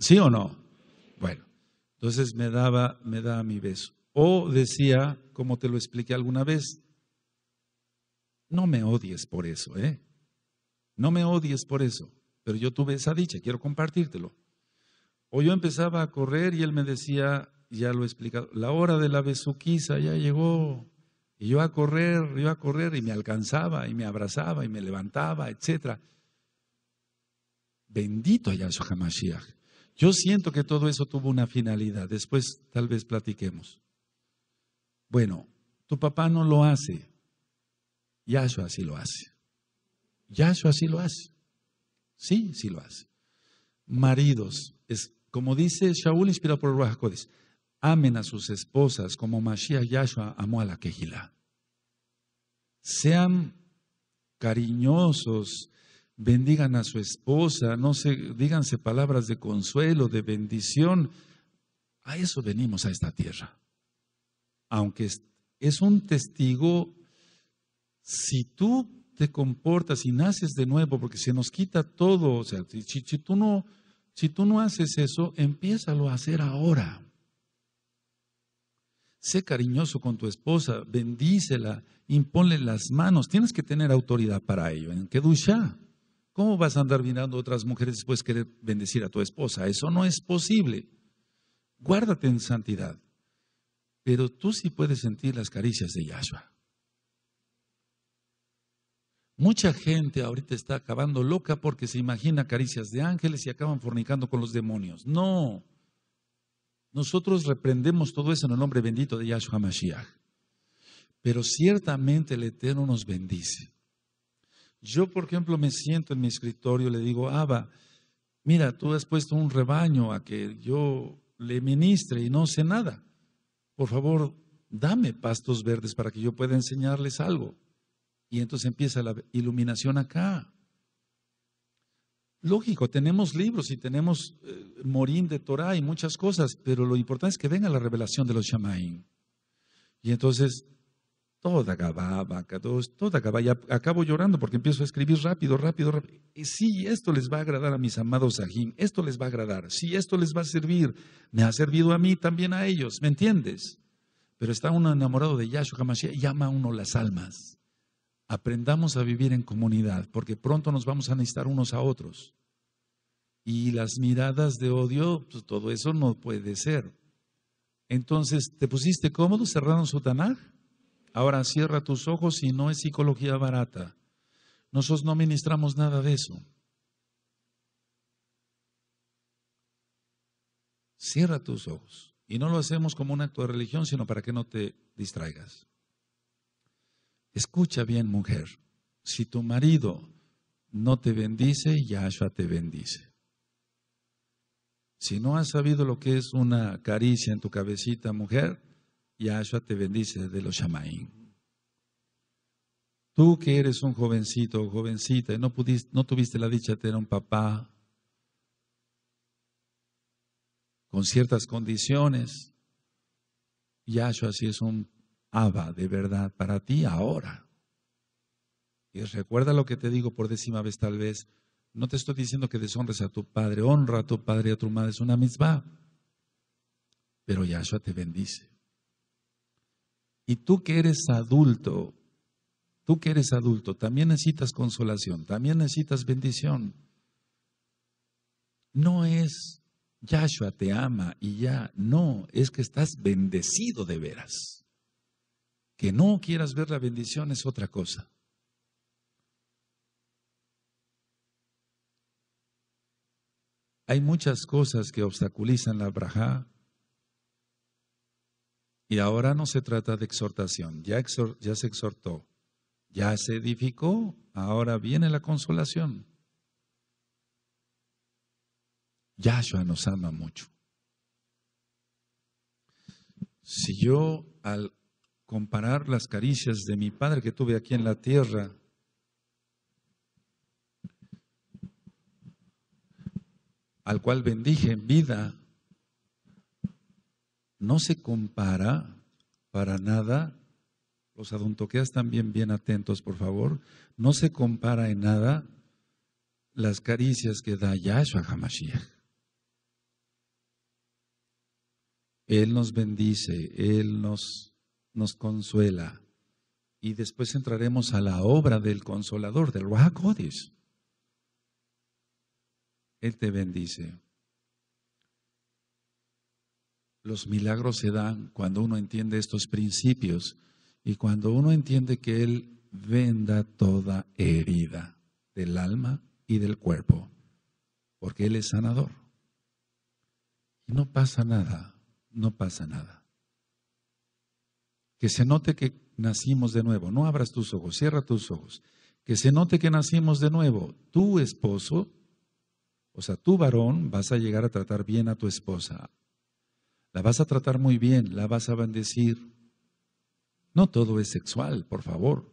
¿Sí o no? Bueno, entonces me daba, me mi beso. O decía, como te lo expliqué alguna vez, no me odies por eso, ¿eh? No me odies por eso, pero yo tuve esa dicha, quiero compartírtelo. O yo empezaba a correr y él me decía, ya lo he explicado, la hora de la besuquiza ya llegó. Y yo a correr, yo a correr, y me alcanzaba, y me abrazaba, y me levantaba, etc. Bendito Yahshua Hamashiach. Yo siento que todo eso tuvo una finalidad. Después tal vez platiquemos. Bueno, tu papá no lo hace. Yahshua sí lo hace. Yahshua sí lo hace. Sí, sí lo hace. Maridos, es como dice Shaul, inspirado por el Ruach amen a sus esposas como Mashiach Yahshua amó a la quejila. Sean cariñosos, bendigan a su esposa, no se, díganse palabras de consuelo, de bendición. A eso venimos a esta tierra. Aunque es un testigo, si tú te comportas y naces de nuevo, porque se nos quita todo, o sea, si tú no si tú no haces eso, empiézalo a hacer ahora. Sé cariñoso con tu esposa, bendícela, imponle las manos. Tienes que tener autoridad para ello. En Kedusha, ¿cómo vas a andar mirando otras mujeres después de querer bendecir a tu esposa? Eso no es posible. Guárdate en santidad. Pero tú sí puedes sentir las caricias de Yahshua. Mucha gente ahorita está acabando loca porque se imagina caricias de ángeles y acaban fornicando con los demonios. No. Nosotros reprendemos todo eso en el nombre bendito de Yahshua Mashiach. Pero ciertamente el Eterno nos bendice. Yo, por ejemplo, me siento en mi escritorio y le digo, Abba, mira, tú has puesto un rebaño a que yo le ministre y no sé nada. Por favor, dame pastos verdes para que yo pueda enseñarles algo. Y entonces empieza la iluminación acá. Lógico, tenemos libros y tenemos eh, Morín de Torah y muchas cosas, pero lo importante es que venga la revelación de los Shamaim. Y entonces, toda Gabá, toda Gabá, acabo llorando porque empiezo a escribir rápido, rápido, rápido. sí, esto les va a agradar a mis amados Sajín, esto les va a agradar, Si esto les va a servir, me ha servido a mí, también a ellos, ¿me entiendes? Pero está uno enamorado de Yahshua Hamashiach y uno las almas aprendamos a vivir en comunidad, porque pronto nos vamos a necesitar unos a otros. Y las miradas de odio, pues, todo eso no puede ser. Entonces, ¿te pusiste cómodo cerraron su Tanaj? Ahora cierra tus ojos y no es psicología barata. Nosotros no ministramos nada de eso. Cierra tus ojos. Y no lo hacemos como un acto de religión, sino para que no te distraigas. Escucha bien, mujer. Si tu marido no te bendice, Yahshua te bendice. Si no has sabido lo que es una caricia en tu cabecita, mujer, Yahshua te bendice de los Shamaín. Tú que eres un jovencito jovencita y no, pudiste, no tuviste la dicha de tener un papá con ciertas condiciones, Yahshua sí es un Abba, ah, de verdad, para ti ahora. Y recuerda lo que te digo por décima vez tal vez. No te estoy diciendo que deshonres a tu padre, honra a tu padre y a tu madre, es una misma. Pero Yahshua te bendice. Y tú que eres adulto, tú que eres adulto, también necesitas consolación, también necesitas bendición. No es Yahshua te ama y ya, no, es que estás bendecido de veras. Que no quieras ver la bendición es otra cosa. Hay muchas cosas que obstaculizan la braja. Y ahora no se trata de exhortación, ya, ya se exhortó, ya se edificó, ahora viene la consolación. Yahshua nos ama mucho. Si yo al comparar las caricias de mi Padre que tuve aquí en la tierra al cual bendije en vida, no se compara para nada, los aduntoqueas también bien atentos, por favor, no se compara en nada las caricias que da Yahshua Hamashiach. Él nos bendice, Él nos nos consuela. Y después entraremos a la obra del consolador, del Rahakodis. Él te bendice. Los milagros se dan cuando uno entiende estos principios y cuando uno entiende que Él venda toda herida del alma y del cuerpo, porque Él es sanador. no pasa nada, no pasa nada. Que se note que nacimos de nuevo. No abras tus ojos, cierra tus ojos. Que se note que nacimos de nuevo. Tu esposo, o sea, tu varón, vas a llegar a tratar bien a tu esposa. La vas a tratar muy bien, la vas a bendecir. No todo es sexual, por favor.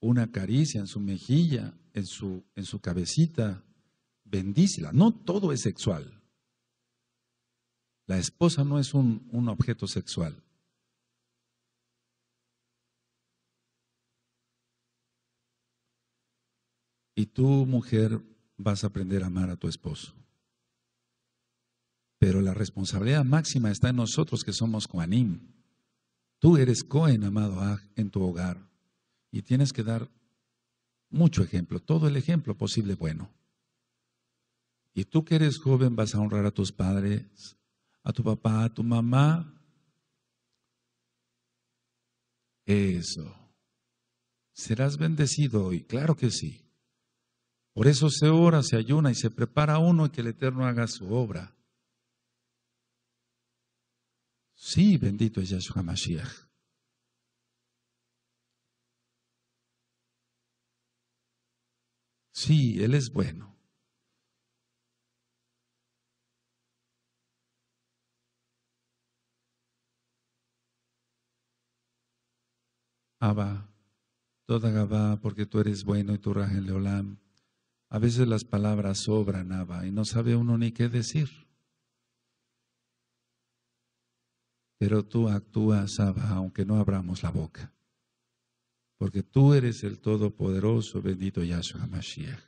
Una caricia en su mejilla, en su, en su cabecita, bendícela. No todo es sexual. La esposa no es un objeto sexual. Y tú, mujer, vas a aprender a amar a tu esposo. Pero la responsabilidad máxima está en nosotros que somos Coanim. Tú eres Cohen, amado en tu hogar. Y tienes que dar mucho ejemplo, todo el ejemplo posible bueno. Y tú que eres joven vas a honrar a tus padres, a tu papá, a tu mamá. Eso. ¿Serás bendecido hoy? Claro que sí. Por eso se ora, se ayuna y se prepara uno y que el Eterno haga su obra. Sí, bendito es Yahshua Mashiach. Sí, Él es bueno. Abba, toda Gabá, porque tú eres bueno y tu raja Leolam a veces las palabras sobran, Abba, y no sabe uno ni qué decir. Pero tú actúas, Abba, aunque no abramos la boca. Porque tú eres el Todopoderoso, bendito Yahshua Mashiach.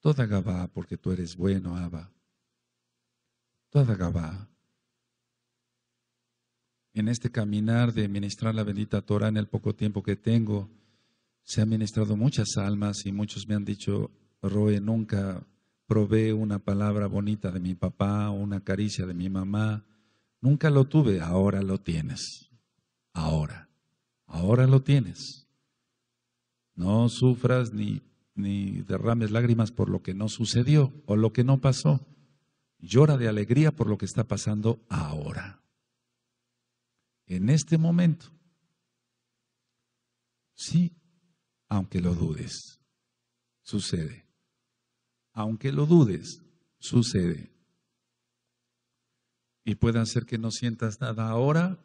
Toda Gabá, porque tú eres bueno, Abba. Toda Gabá. En este caminar de ministrar la bendita Torah en el poco tiempo que tengo, se han ministrado muchas almas y muchos me han dicho, Roe, nunca probé una palabra bonita de mi papá una caricia de mi mamá. Nunca lo tuve, ahora lo tienes. Ahora, ahora lo tienes. No sufras ni, ni derrames lágrimas por lo que no sucedió o lo que no pasó. Llora de alegría por lo que está pasando ahora. En este momento. Sí, aunque lo dudes. Sucede. Aunque lo dudes, sucede. Y puede ser que no sientas nada ahora,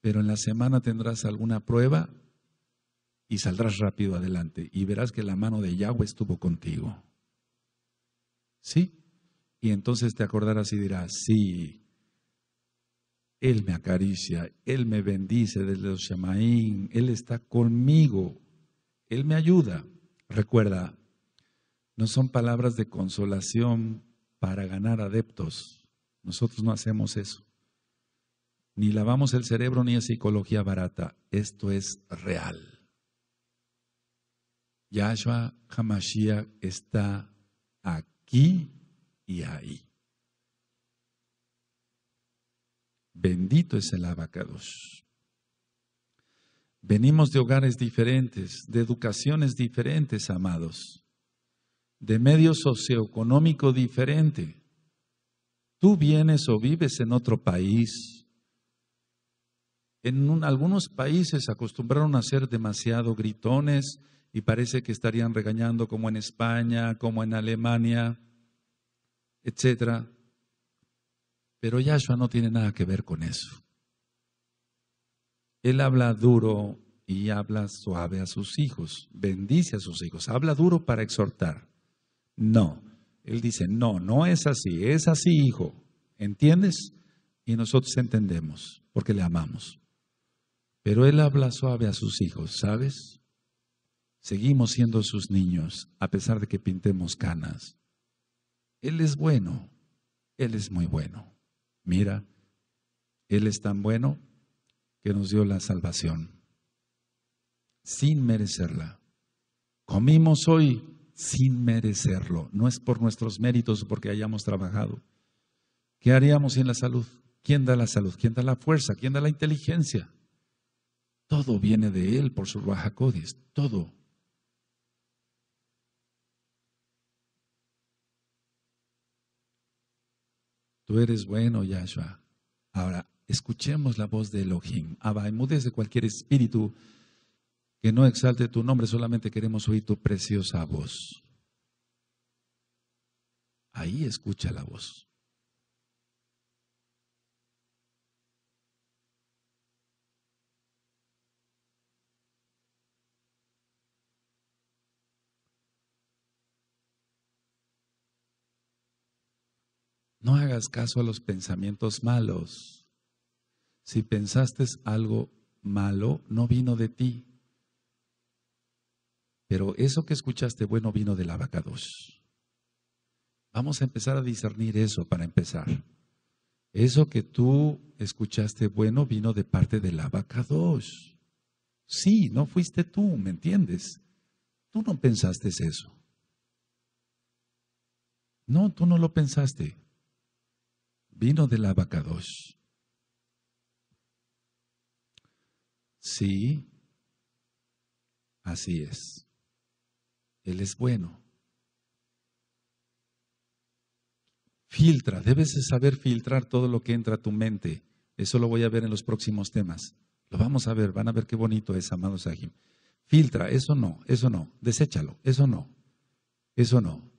pero en la semana tendrás alguna prueba y saldrás rápido adelante y verás que la mano de Yahweh estuvo contigo. ¿Sí? Y entonces te acordarás y dirás, sí, Él me acaricia, Él me bendice desde los Shamaín, Él está conmigo. Él me ayuda. Recuerda, no son palabras de consolación para ganar adeptos. Nosotros no hacemos eso. Ni lavamos el cerebro ni es psicología barata. Esto es real. Yahshua Hamashiach está aquí y ahí. Bendito es el abacados. Venimos de hogares diferentes, de educaciones diferentes, amados, de medio socioeconómico diferente. Tú vienes o vives en otro país. En algunos países acostumbraron a ser demasiado gritones y parece que estarían regañando como en España, como en Alemania, etc. Pero Yahshua no tiene nada que ver con eso. Él habla duro y habla suave a sus hijos, bendice a sus hijos, habla duro para exhortar. No, Él dice, no, no es así, es así, hijo. ¿Entiendes? Y nosotros entendemos, porque le amamos. Pero Él habla suave a sus hijos, ¿sabes? Seguimos siendo sus niños, a pesar de que pintemos canas. Él es bueno, Él es muy bueno. Mira, Él es tan bueno que nos dio la salvación, sin merecerla. Comimos hoy sin merecerlo, no es por nuestros méritos o porque hayamos trabajado. ¿Qué haríamos sin la salud? ¿Quién da la salud? ¿Quién da la fuerza? ¿Quién da la inteligencia? Todo viene de Él por su baja todo. Tú eres bueno, Yahshua. Ahora, escuchemos la voz de Elohim. Abba, enmudece cualquier espíritu que no exalte tu nombre, solamente queremos oír tu preciosa voz. Ahí escucha la voz. No hagas caso a los pensamientos malos. Si pensaste algo malo, no vino de ti. Pero eso que escuchaste bueno vino de la vaca dos. Vamos a empezar a discernir eso para empezar. Eso que tú escuchaste bueno vino de parte de la vaca dos. Sí, no fuiste tú, ¿me entiendes? Tú no pensaste eso. No, tú no lo pensaste. Vino de la vaca dos. Sí, así es. Él es bueno. Filtra, debes saber filtrar todo lo que entra a tu mente. Eso lo voy a ver en los próximos temas. Lo vamos a ver, van a ver qué bonito es, amado Sahim. Filtra, eso no, eso no, deséchalo, eso no, eso no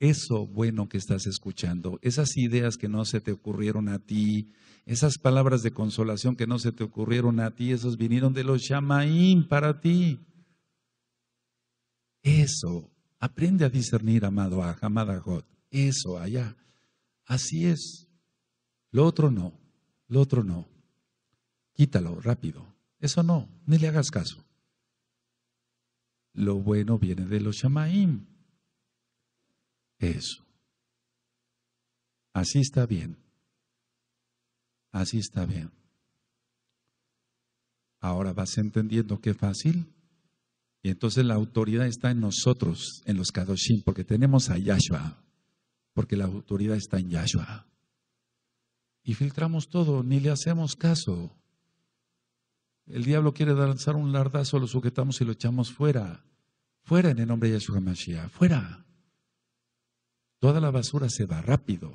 eso bueno que estás escuchando, esas ideas que no se te ocurrieron a ti, esas palabras de consolación que no se te ocurrieron a ti, esos vinieron de los shamaim para ti. Eso, aprende a discernir, amado a amada God. Eso, allá. Así es. Lo otro no, lo otro no. Quítalo rápido. Eso no, ni le hagas caso. Lo bueno viene de los Shamaim eso. Así está bien. Así está bien. Ahora vas entendiendo qué fácil. Y entonces la autoridad está en nosotros, en los Kadoshim, porque tenemos a Yahshua. Porque la autoridad está en Yahshua. Y filtramos todo, ni le hacemos caso. El diablo quiere lanzar un lardazo, lo sujetamos y lo echamos fuera. Fuera en el nombre de Yahshua Mashiach. Fuera. Toda la basura se va rápido.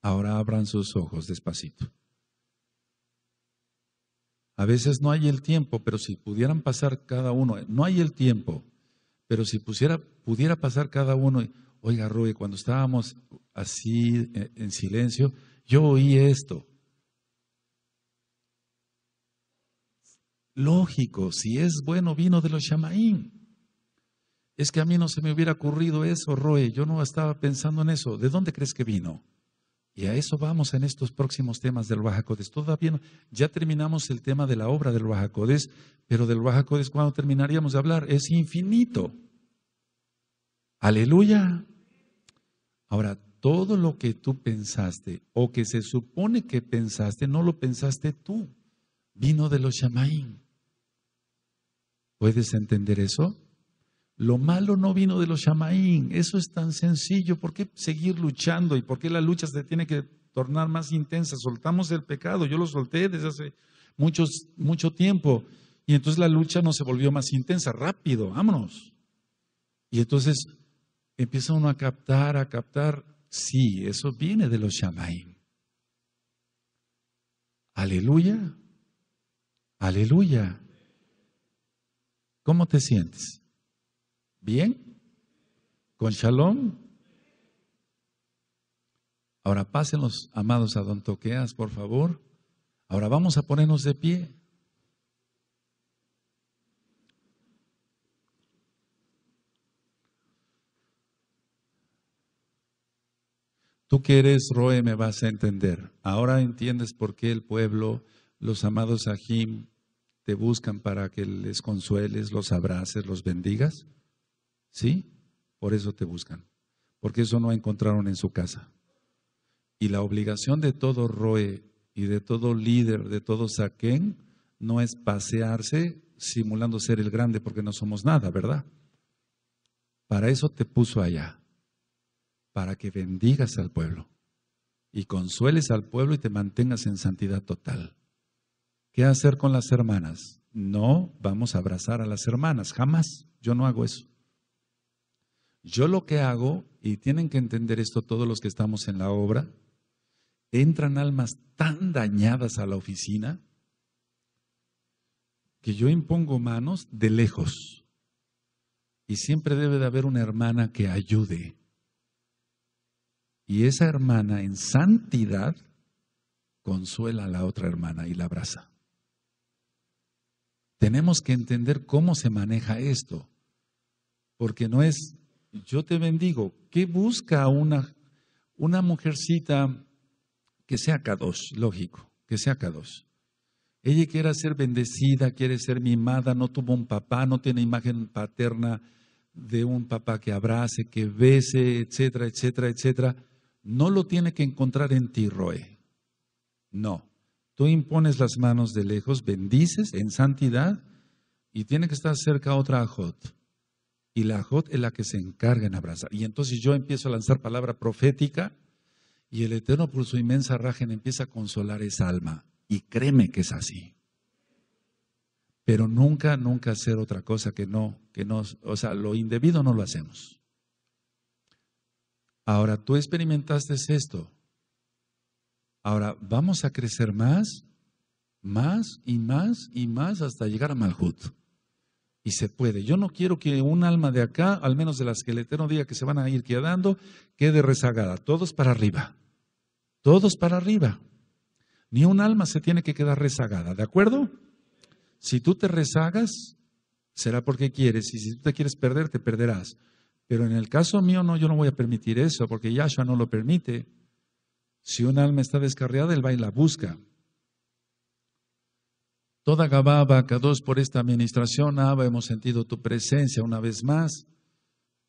Ahora abran sus ojos despacito. A veces no hay el tiempo, pero si pudieran pasar cada uno, no hay el tiempo, pero si pudiera pasar cada uno, oiga Rubén, cuando estábamos así eh, en silencio, yo oí esto, Lógico, si es bueno, vino de los Shamaín. Es que a mí no se me hubiera ocurrido eso, Roe. Yo no estaba pensando en eso. ¿De dónde crees que vino? Y a eso vamos en estos próximos temas del Bajacodes. Todavía ya terminamos el tema de la obra del Bajacodes, pero del Bajacodes, cuando terminaríamos de hablar? Es infinito. Aleluya. Ahora, todo lo que tú pensaste o que se supone que pensaste, no lo pensaste tú. Vino de los Shamaín. ¿Puedes entender eso? Lo malo no vino de los Shamaín, eso es tan sencillo. ¿Por qué seguir luchando y por qué la lucha se tiene que tornar más intensa? Soltamos el pecado, yo lo solté desde hace mucho tiempo y entonces la lucha no se volvió más intensa, rápido, vámonos. Y entonces empieza uno a captar, a captar, sí, eso viene de los Shamaín. Aleluya, aleluya. ¿Cómo te sientes? ¿Bien? ¿Con shalom? Ahora pasen los amados a don Toqueas, por favor. Ahora vamos a ponernos de pie. Tú que eres Roe me vas a entender. Ahora entiendes por qué el pueblo, los amados Ajim, te buscan para que les consueles, los abraces, los bendigas. ¿Sí? Por eso te buscan. Porque eso no encontraron en su casa. Y la obligación de todo Roe y de todo líder, de todo Saquén, no es pasearse simulando ser el grande porque no somos nada, ¿verdad? Para eso te puso allá, para que bendigas al pueblo y consueles al pueblo y te mantengas en santidad total. ¿Qué hacer con las hermanas? No vamos a abrazar a las hermanas, jamás. Yo no hago eso. Yo lo que hago, y tienen que entender esto todos los que estamos en la obra, entran almas tan dañadas a la oficina que yo impongo manos de lejos. Y siempre debe de haber una hermana que ayude. Y esa hermana en santidad consuela a la otra hermana y la abraza. Tenemos que entender cómo se maneja esto, porque no es, yo te bendigo, ¿qué busca una, una mujercita que sea Kadosh? Lógico, que sea Kadosh. Ella quiere ser bendecida, quiere ser mimada, no tuvo un papá, no tiene imagen paterna de un papá que abrace, que bese, etcétera, etcétera, etcétera. No lo tiene que encontrar en ti, Roe. No. Tú impones las manos de lejos, bendices en santidad y tiene que estar cerca otra ajot. Y la ajot es la que se encarga en abrazar. Y entonces yo empiezo a lanzar palabra profética y el Eterno por su inmensa rajen empieza a consolar esa alma. Y créeme que es así. Pero nunca, nunca hacer otra cosa que no, que no, o sea, lo indebido no lo hacemos. Ahora, tú experimentaste esto. Ahora, vamos a crecer más, más y más y más hasta llegar a Malhut. Y se puede. Yo no quiero que un alma de acá, al menos de las que el Eterno diga que se van a ir quedando, quede rezagada. Todos para arriba. Todos para arriba. Ni un alma se tiene que quedar rezagada, ¿de acuerdo? Si tú te rezagas, será porque quieres, y si tú te quieres perder, te perderás. Pero en el caso mío, no, yo no voy a permitir eso, porque Yahshua no lo permite. Si un alma está descarriada, él va y la busca. Toda Gababa, dos por esta administración, Abba, hemos sentido tu presencia una vez más.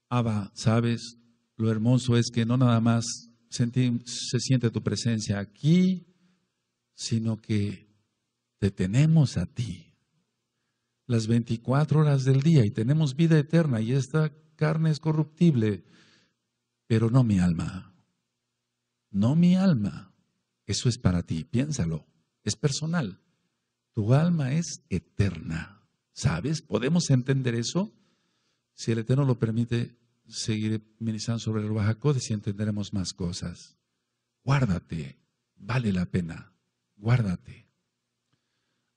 Abba, sabes, lo hermoso es que no nada más se siente tu presencia aquí, sino que te tenemos a ti las 24 horas del día y tenemos vida eterna y esta carne es corruptible, pero no mi alma no mi alma. Eso es para ti, piénsalo, es personal. Tu alma es eterna. ¿Sabes? ¿Podemos entender eso? Si el Eterno lo permite, seguiré ministrando sobre el Bajacodes y entenderemos más cosas. Guárdate, vale la pena, guárdate.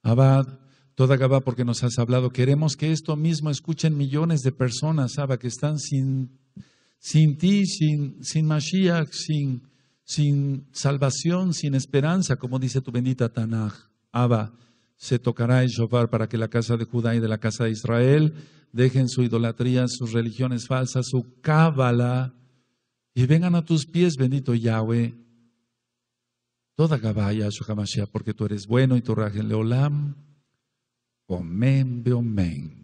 Abad, toda Gabá, porque nos has hablado, queremos que esto mismo escuchen millones de personas, Abad, que están sin, ti, sin, sin Mashiach, sin, sin salvación, sin esperanza, como dice tu bendita Tanaj. Abba, se tocará el shofar para que la casa de Judá y de la casa de Israel dejen su idolatría, sus religiones falsas, su cábala, y vengan a tus pies, bendito Yahweh. Toda Gabaya, Shohamashia, porque tú eres bueno y tu rajen Leolam. Omen, beomen.